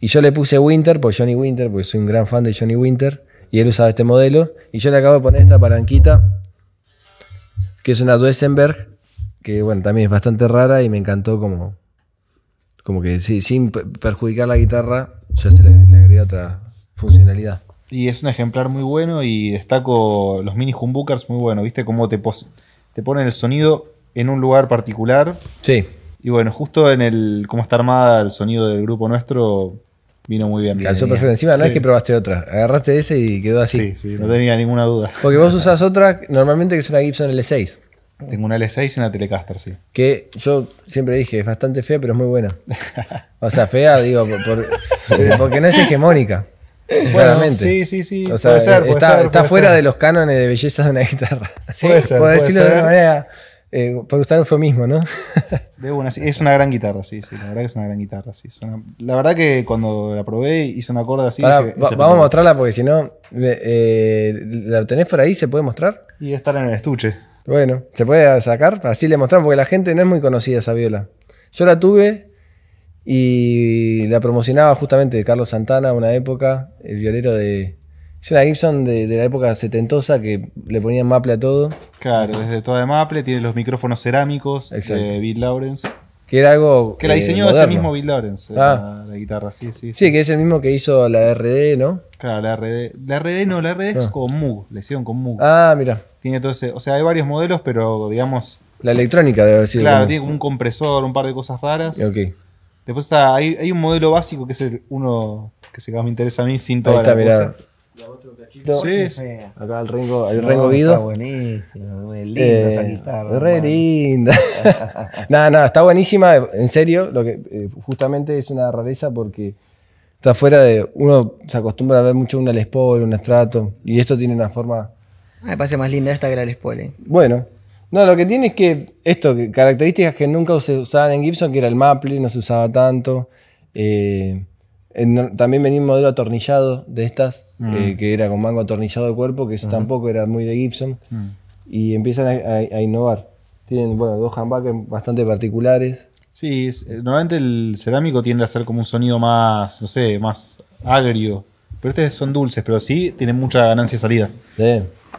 Y yo le puse Winter, por pues Johnny Winter, porque soy un gran fan de Johnny Winter. Y él usaba este modelo. Y yo le acabo de poner esta palanquita, que es una Duesenberg, que bueno, también es bastante rara y me encantó como, como que sin perjudicar la guitarra, ya se le, le otra funcionalidad. Y es un ejemplar muy bueno y destaco los mini humbuckers muy bueno, ¿viste? Cómo te, te ponen el sonido en un lugar particular. Sí. Y bueno, justo en el cómo está armada el sonido del grupo nuestro, vino muy bien. Calzó perfecto. Encima no es que probaste otra. Agarraste ese y quedó así. Sí, sí, no tenía ninguna duda. Porque vos usas otra normalmente que es una Gibson L6. Tengo una L6 y una Telecaster, sí. Que yo siempre dije, es bastante fea, pero es muy buena. O sea, fea, digo, porque no es hegemónica. Sí, sí, sí. está, fuera de los cánones de belleza de una guitarra. Sí, puede ser. Por decirlo de una manera eh, gustar fue fue mismo, ¿no? es una gran guitarra, sí, sí, la verdad que es una gran guitarra, sí. la verdad que cuando la probé hice una corda así. vamos a mostrarla porque si no, eh, ¿la tenés por ahí? ¿Se puede mostrar? Y estar en el estuche. Bueno, ¿se puede sacar? Así le mostramos porque la gente no es muy conocida esa viola. Yo la tuve y la promocionaba justamente Carlos Santana una época, el violero de, es una Gibson de, la época setentosa que le ponían maple a todo. Claro, desde toda de maple, tiene los micrófonos cerámicos de Bill Lawrence. Que era algo. Que la eh, diseñó ese mismo Bill Lawrence, eh, ah. la, guitarra, sí, sí, sí. que es el mismo que hizo la RD, ¿no? Claro, la RD. La RD no, la RD es ah. con Moog, le hicieron con Moog. Ah, mira. Tiene todo ese, O sea, hay varios modelos, pero digamos. La electrónica, debo decir. Claro, como. un compresor, un par de cosas raras. Ok. Después está. Hay, un modelo básico que es el uno que se me interesa a mí sin toda está, la otro cachito. Sí. Acá el Ringo el no, Está buenísimo, muy linda esa eh, guitarra. Re linda. nada, nada, está buenísima, en serio. Lo que, eh, justamente es una rareza porque está fuera de. Uno se acostumbra a ver mucho una Les Paul, un estrato, y esto tiene una forma. Ah, me parece más linda esta que la Les Paul. Eh. Bueno. No, lo que tiene es que esto, características que nunca se usaban en Gibson, que era el maple, no se usaba tanto. Eh, también venía un modelo atornillado de estas, mm. eh, que era con mango atornillado de cuerpo, que eso tampoco era muy de Gibson. Mm. Y empiezan a, innovar. Tienen, bueno, dos handbackers bastante particulares. Sí, eh, normalmente el cerámico tiende a ser como un sonido más, no sé, más agrio. Pero estos son dulces, pero sí tienen mucha ganancia de salida.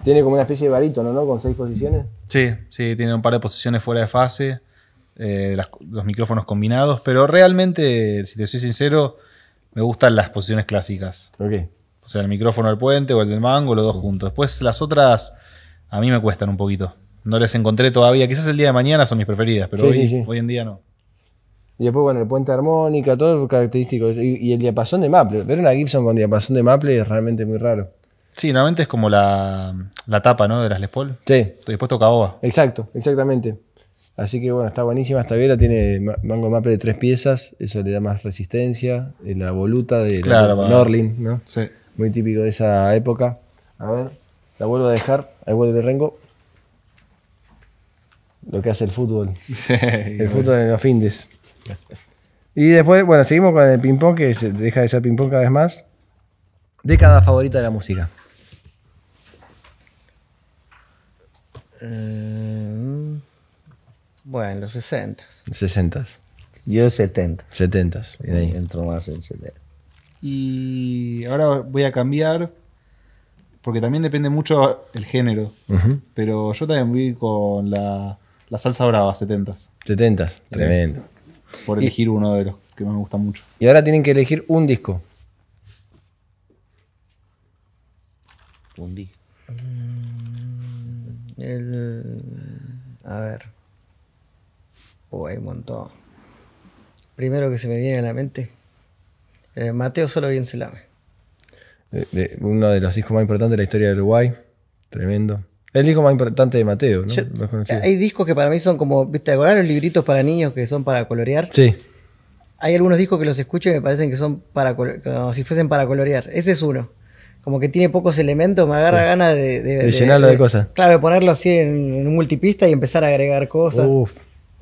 Tiene como una especie de barítono, ¿no? Con seis posiciones. Sí, sí, tiene un par de posiciones fuera de fase, eh, los micrófonos combinados, pero realmente, si te soy sincero, me gustan las posiciones clásicas. Ok. O sea, el micrófono del puente o el del mango, los dos juntos. Después las otras a mí me cuestan un poquito. No les encontré todavía. Quizás el día de mañana son mis preferidas, pero hoy, en día no. Y después, bueno, el puente armónica, todo característico. Y, el diapasón de Maple. Ver una Gibson con diapasón de Maple es realmente muy raro. Sí, normalmente es como la, tapa, ¿no? De las Les Paul. Sí. Después toca boba. Exacto, exactamente. Así que bueno, está buenísima esta viola tiene mango maple de tres piezas, eso le da más resistencia, eh, la voluta de Norlin, ¿no? Sí. Muy típico de esa época. A ver, la vuelvo a dejar, ahí vuelve Rengo. Lo que hace el fútbol. el fútbol en los findes. Y después, bueno, seguimos con el ping-pong, que se deja de ser ping-pong cada vez más. Década favorita de la música. Eh... Bueno, los 60. 60. Yo 70. 70. Entro más en 70. Y ahora voy a cambiar, porque también depende mucho el género. Pero yo también voy con la, la salsa brava, 70. 70, tremendo. Por elegir uno de los que más me gusta mucho. Y ahora tienen que elegir un disco. Un disco. Mm, el, a ver. Oh, hay un montón. Primero que se me viene a la mente. Eh, Mateo solo bien se lame. uno de los discos más importantes de la historia de Uruguay. Tremendo. El disco más importante de Mateo, ¿no? hay discos que para mí son como, ¿viste? ¿Acordás los libritos para niños que son para colorear? Sí. Hay algunos discos que los escucho y me parecen que son para como si fuesen para colorear. Ese es uno. Como que tiene pocos elementos, me agarra ganas de, llenarlo de, cosas. Claro, de ponerlo así en, en, un multipista y empezar a agregar cosas. Uf.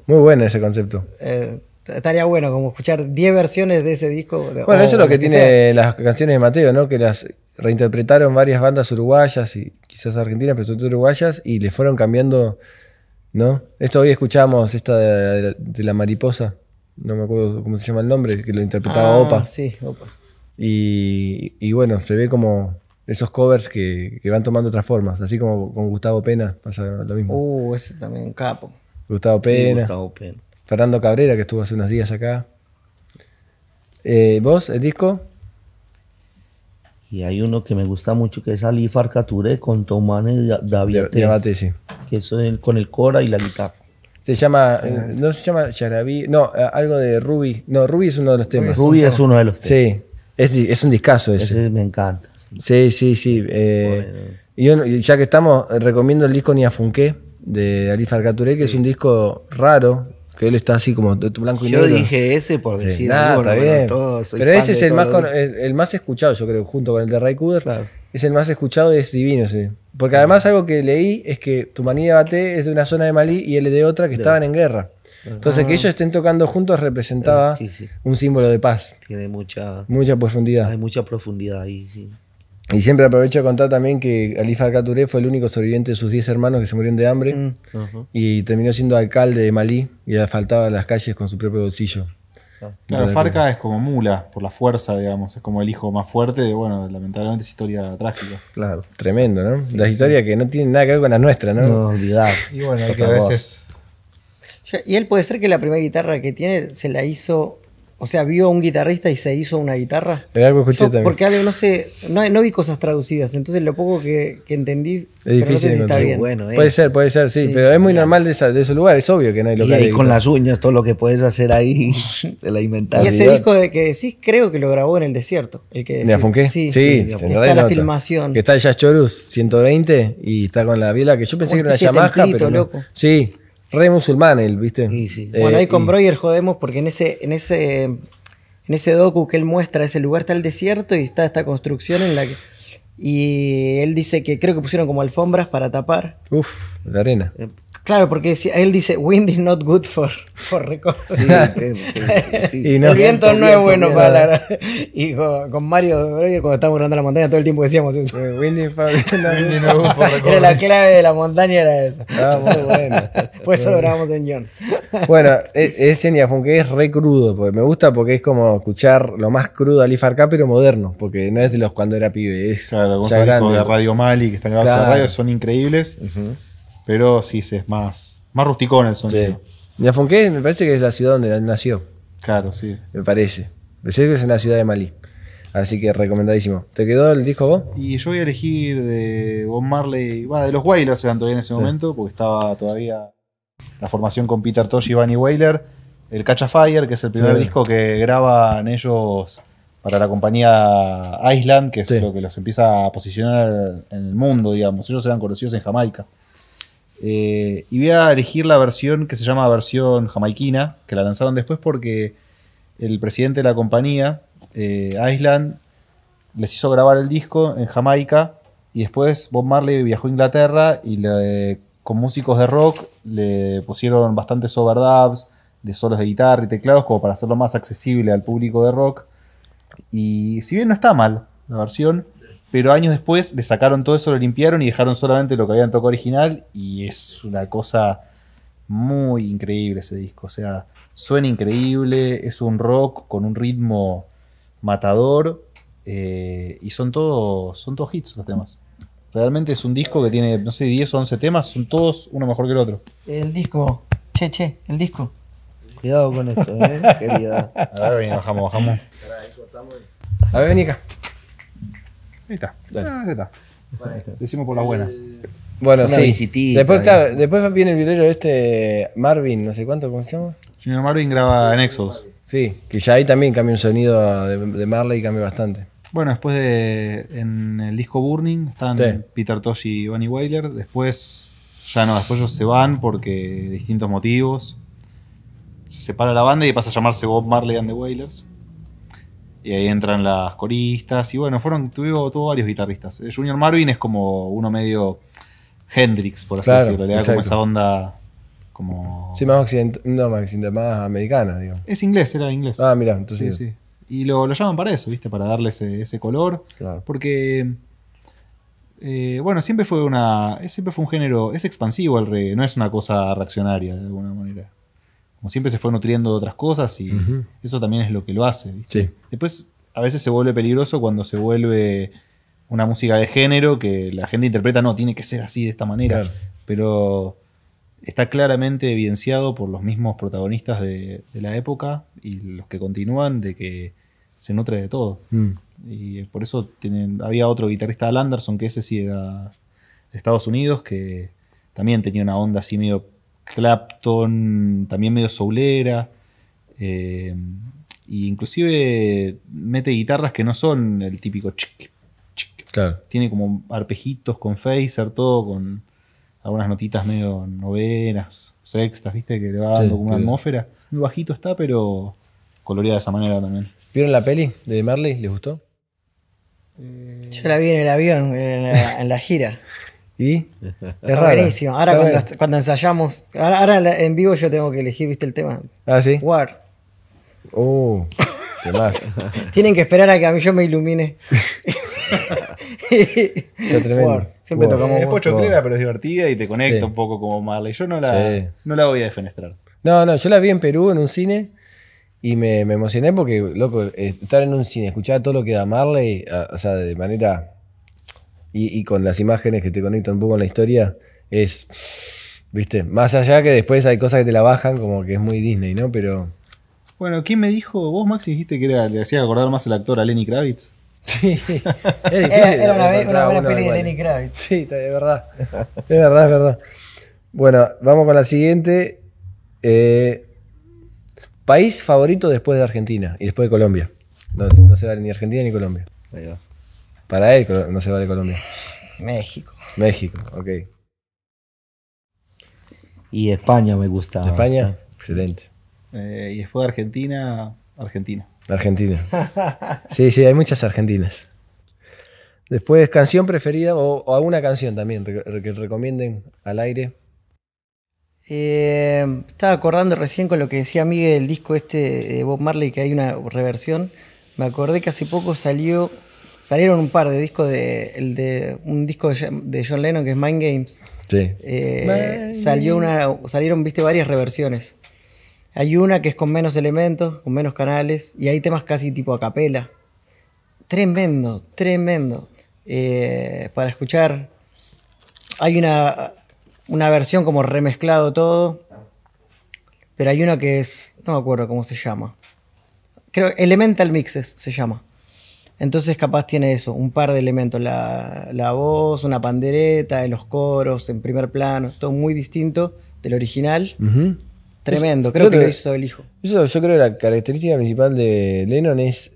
Muy bueno ese concepto. Eh, estaría bueno como escuchar 10 versiones de ese disco. Bueno, eso es lo que, tiene las canciones de Mateo, ¿no? Que las reinterpretaron varias bandas uruguayas y quizás argentinas, pero sobre todo uruguayas, y le fueron cambiando, ¿no? Esto hoy escuchamos, esta de, la mariposa, no me acuerdo cómo se llama el nombre, que lo interpretaba ah, Opa. Sí, Opa. Y, bueno, se ve como esos covers que, van tomando otras formas, así como con Gustavo Pena pasa lo mismo. Uh, ese también capo. Gustavo Pena. Fernando Cabrera, que estuvo hace unos días acá. Eh, ¿Vos, el disco? Y hay uno que me gusta mucho que es Ali Farcature con Tomane y Sí. Que eso es con el Cora y la guitarra. Se llama, ah. eh, no se llama Yaraví. no, eh, algo de Ruby. No, Ruby es uno de los temas. Ruby es uno de los temas. Sí, es, un discazo ese. me encanta. Sí, sí, sí. ya que estamos, recomiendo el disco Ni a Funqué de Arif Arcaturé, que es un disco raro, que él está así como de tu blanco y negro. Yo dije ese por decir Pero ese es el más, el, más escuchado, yo creo, junto con el de Ray Cooder. Es el más escuchado y es divino, sí. Porque además algo que leí es que tu de Baté es de una zona de Malí y él de otra que estaban en guerra. Ah. Entonces, que ellos estén tocando juntos representaba un símbolo de paz. Tiene mucha, mucha profundidad. Hay mucha profundidad ahí, sí. Y siempre aprovecho a contar también que Alifa Touré fue el único sobreviviente de sus 10 hermanos que se murieron de hambre mm. y terminó siendo alcalde de Malí y asfaltaba las calles con su propio bolsillo. Claro, Farca es como mula por la fuerza, digamos, es como el hijo más fuerte, de, bueno, lamentablemente es historia trágica. Claro, tremendo, ¿no? Las historias que no tiene nada que ver con la nuestra, ¿no? No, olvidar. Y bueno, hay que a veces... y él puede ser que la primera guitarra que tiene se la hizo o sea, vio a un guitarrista y se hizo una guitarra. algo escuché también. Porque algo no sé, no, vi cosas traducidas, entonces lo poco que, entendí es difícil. No sé si está bien. Bueno, puede ser, puede ser, sí, pero es muy normal de, ese lugar, es obvio que no hay lugar. Y, y con las uñas, todo lo que puedes hacer ahí, te la Y ese disco de que decís, creo que lo grabó en el desierto. El que Afunqué? Sí, sí, está la filmación. Que está el Chorus 120 y está con la viola, que yo pensé que era una Yamaha, pero. Loco. Sí, Rey musulmán él, ¿viste? Sí, eh, bueno, ahí con Broyer jodemos porque en ese, en ese, en ese docu que él muestra, ese lugar está el desierto y está esta construcción en la que. Y él dice que creo que pusieron como alfombras para tapar. Uf, la arena. Eh, Claro, porque él dice, wind is not good for, for record. Sí, sí, el viento, no es bueno para la... Y con, Mario, Mario Breuer, cuando estábamos en la montaña, todo el tiempo decíamos eso. wind is, not good for record. Era la clave de la montaña era eso. Ah, muy bueno. pues eso grabamos en John. bueno, e, ese que es re crudo, porque me gusta porque es como escuchar lo más crudo al Ifarca, pero moderno, porque no es de los cuando era pibe. Es claro, los de Radio Mali que están grabados en la radio, son increíbles. Pero sí, es más, más rusticón el sonido. Sí. me parece que es la ciudad donde nació. Claro, sí. Me parece. Decir que es en la ciudad de Malí. Así que recomendadísimo. ¿Te quedó el disco vos? Y yo voy a elegir de Bob Marley, va de los Wailers eran todavía en ese momento, porque estaba todavía la formación con Peter Tosh y Bunny Wailer. El Catch Fire, que es el primer disco que graban ellos para la compañía Island, que es lo que los empieza a posicionar en el mundo, digamos. Ellos eran conocidos en Jamaica. Eh, y voy a elegir la versión que se llama versión jamaiquina, que la lanzaron después porque el presidente de la compañía, eh, Island, les hizo grabar el disco en Jamaica y después Bob Marley viajó a Inglaterra y con músicos de rock le pusieron bastantes overdubs de solos de guitarra y teclados como para hacerlo más accesible al público de rock. Y si bien no está mal la versión, pero años después le sacaron todo eso, lo limpiaron y dejaron solamente lo que habían tocado original y es una cosa muy increíble ese disco, o sea, suena increíble, es un rock con un ritmo matador eh, y son todos son todos hits los temas. Realmente es un disco que tiene, no sé, 10 o 11 temas, son todos uno mejor que el otro. El disco, che, che, el disco. Cuidado con esto, eh, querida. bajamos, bajamos. A ver, vení acá. Ahí está. Ah, ahí está. Decimos por las buenas. Bueno, sí. después, viene el violero este Marvin, no sé cuánto, ¿cómo se llama? Junior Marvin graba en Exos. Sí, que ya ahí también cambia un sonido de, Marley y cambia bastante. Bueno, después en el disco Burning están Peter Tosh y Bunny Wailer. Después, ya no, después ellos se van porque distintos motivos. Se separa la banda y pasa a llamarse Bob Marley and the Wailers. Y ahí entran las coristas. Y bueno, fueron, tuvo, varios guitarristas. Eh, Junior Marvin es como uno medio Hendrix, por así decirlo. Le da como esa onda. Como... Sí, más occidental, no, más occidental, más americana, digo. Es inglés, era inglés. Ah, mira, entonces. Sí, sí. Y lo, lo, llaman para eso, ¿viste? Para darle ese, color. Claro. Porque. Eh, bueno, siempre fue una. Siempre fue un género. Es expansivo el reggae, no es una cosa reaccionaria de alguna manera como siempre se fue nutriendo de otras cosas y eso también es lo que lo hace. Después a veces se vuelve peligroso cuando se vuelve una música de género que la gente interpreta, no, tiene que ser así, de esta manera. Pero está claramente evidenciado por los mismos protagonistas de, la época y los que continúan de que se nutre de todo. Mm. Y por eso había otro guitarrista, Al Anderson, que ese sí era de Estados Unidos, que también tenía una onda así medio Clapton, también medio soulera. Eh, e inclusive mete guitarras que no son el típico chic, Tiene como arpejitos con phaser, todo con algunas notitas medio novenas, sextas, ¿viste? Que le va dando como una atmósfera. Muy bajito está, pero coloreada de esa manera también. ¿Vieron la peli de Marley? ¿Les gustó? Yo la vi en el avión, en la gira. es raro. Buenísimo. Ahora cuando, ensayamos, ahora, en vivo yo tengo que elegir, ¿viste el tema? Ah, sí. War. Oh, ¿qué más? Tienen que esperar a que a mí yo me ilumine. tremendo. Es pochoclera, pero es divertida y te conecta un poco como Marley. Yo no la, no la voy a defenestrar. No, no, yo la vi en Perú en un cine. Y me, emocioné porque, loco, eh, estar en un cine, escuchar todo lo que da Marley, ah, o sea, de manera y, con las imágenes que te conectan un poco con la historia, es, viste, más allá que después hay cosas que te la bajan, como que es muy Disney, ¿no? Pero... Bueno, ¿quién me dijo? Vos, Max, dijiste que le hacía acordar más el actor a Lenny Kravitz. Sí, era, era, una, vez, una buena peli de Lenny Kravitz. Sí, de verdad. es verdad, es verdad. Bueno, vamos con la siguiente. Eh, país favorito después de Argentina y después de Colombia. No, no se vale ni Argentina ni Colombia. Ahí va. Para él no se va de Colombia. México. México, ok. Y España me gusta. España, excelente. Eh, y después Argentina, Argentina. Argentina. Sí, sí, hay muchas argentinas. Después, canción preferida o, alguna canción también que recomienden al aire. Eh, estaba acordando recién con lo que decía Miguel, del disco este de Bob Marley, que hay una reversión. Me acordé que hace poco salió Salieron un par de discos de. El de un disco de John Lennon que es Mind Games. Sí. Eh, salió una, salieron, viste, varias reversiones. Hay una que es con menos elementos, con menos canales, y hay temas casi tipo a capela. Tremendo, tremendo. Eh, para escuchar. Hay una, una versión como remezclado todo, pero hay una que es, no me acuerdo cómo se llama. Creo Elemental Mixes se llama. Entonces capaz tiene eso, un par de elementos, la, voz, una pandereta, los coros en primer plano, todo muy distinto del original. Tremendo, creo que lo hizo el hijo. Eso yo creo que la característica principal de Lennon es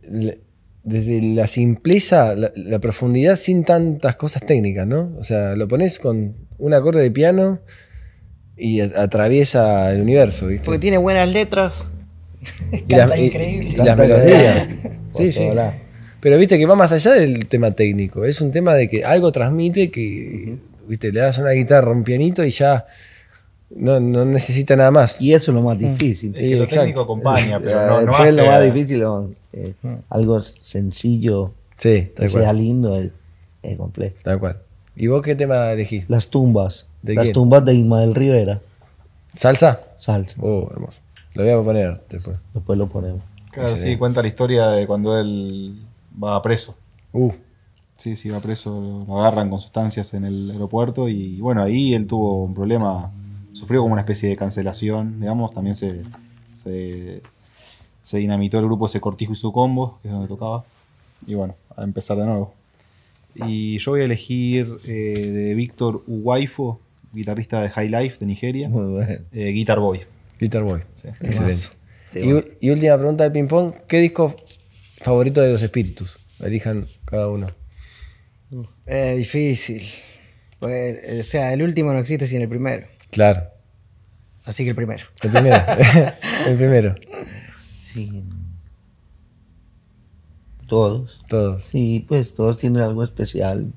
desde la simpleza, la, profundidad sin tantas cosas técnicas, ¿no? O sea, lo pones con un acorde de piano y atraviesa el universo, ¿viste? Porque tiene buenas letras. y, increíble. y, y, las melodías. sí, sí. Pero viste que va más allá del tema técnico. Es un tema de que algo transmite que, viste, le das una guitarra, un pianito y ya no, necesita nada más. Y eso es lo más mm. difícil. Es lo técnico acompaña, pero no, no hace... lo más difícil. Eh, mm. algo sencillo sí, que sea lindo es, completo. complejo. Tal cual. ¿Y vos qué tema elegís? Las tumbas. ¿De Las tumbas de Ismael Rivera. ¿Salsa? Salsa. Oh, hermoso. Lo voy a poner después. Después lo ponemos. Claro, sí, cuenta la historia de cuando él va preso. Uh. Sí, sí, va preso, lo agarran con sustancias en el aeropuerto y bueno, ahí él tuvo un problema, sufrió como una especie de cancelación, digamos, también se, se, dinamitó el grupo se Cortijo y su combo, que es donde tocaba, y bueno, a empezar de nuevo. Y yo voy a elegir eh, de Víctor Uwaifo, guitarrista de High Life de Nigeria, eh, Guitar Boy. Guitar Boy, excelente. Y, y, última pregunta de ping-pong, ¿qué disco favorito de los espíritus. Elijan cada uno. Es eh, difícil. Eh, o sea, el último no existe sin el primero. Claro. Así que el primero. El primero. el primero. Sí. Todos. Todos. Sí, pues todos tienen algo especial.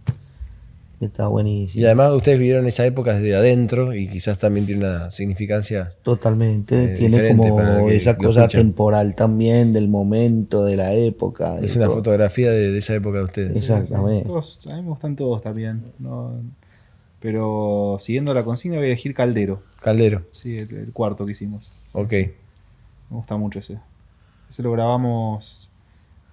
Está buenísimo. Y además ustedes vivieron esa época desde adentro y quizás también tiene una significancia. Totalmente, eh, tiene como esa cosa temporal también, del momento, de la época. Es una fotografía de, esa época de ustedes. Exactamente. todos, a mí me gustan todos también. Pero siguiendo la consigna voy a elegir Caldero. Caldero. Sí, el, cuarto que hicimos. Ok. me gusta mucho ese. Ese lo grabamos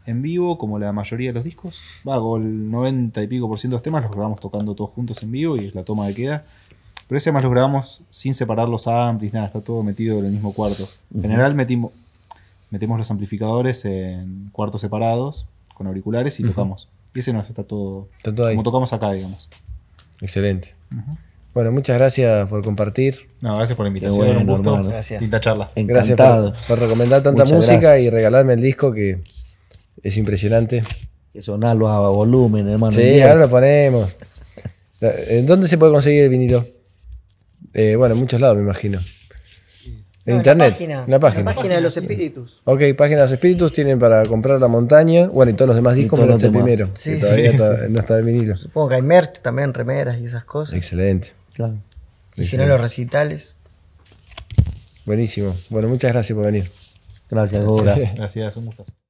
en vivo, como la mayoría de los discos. Va, con el 90 y pico por ciento de los temas los grabamos tocando todos juntos en vivo y es la toma de queda. Pero ese además los grabamos sin separar los amplis, nada, está todo metido en el mismo cuarto. En general metimos, metemos los amplificadores en cuartos separados, con auriculares y tocamos. Y ese nos está todo, como tocamos acá, digamos. Excelente. Bueno, muchas gracias por compartir. No, gracias por la invitación. un gusto. Gracias. Encantado. Gracias por, recomendar tanta música y regalarme el disco que es impresionante. Que sonarlo a volumen, hermano. Sí, ahora lo ponemos. ¿Dónde se puede conseguir el vinilo? Eh, bueno, en muchos lados, me imagino. En internet. La página. La página. de los espíritus. Ok, página de los espíritus tienen para comprar la montaña. Bueno, y todos los demás discos, pero este primero. Sí, todavía no está el vinilo. Supongo que hay merch también, remeras y esas cosas. Excelente. Claro. Y si no, los recitales. Buenísimo. Bueno, muchas gracias por venir. Gracias, gracias. Gracias, gracias un gusto.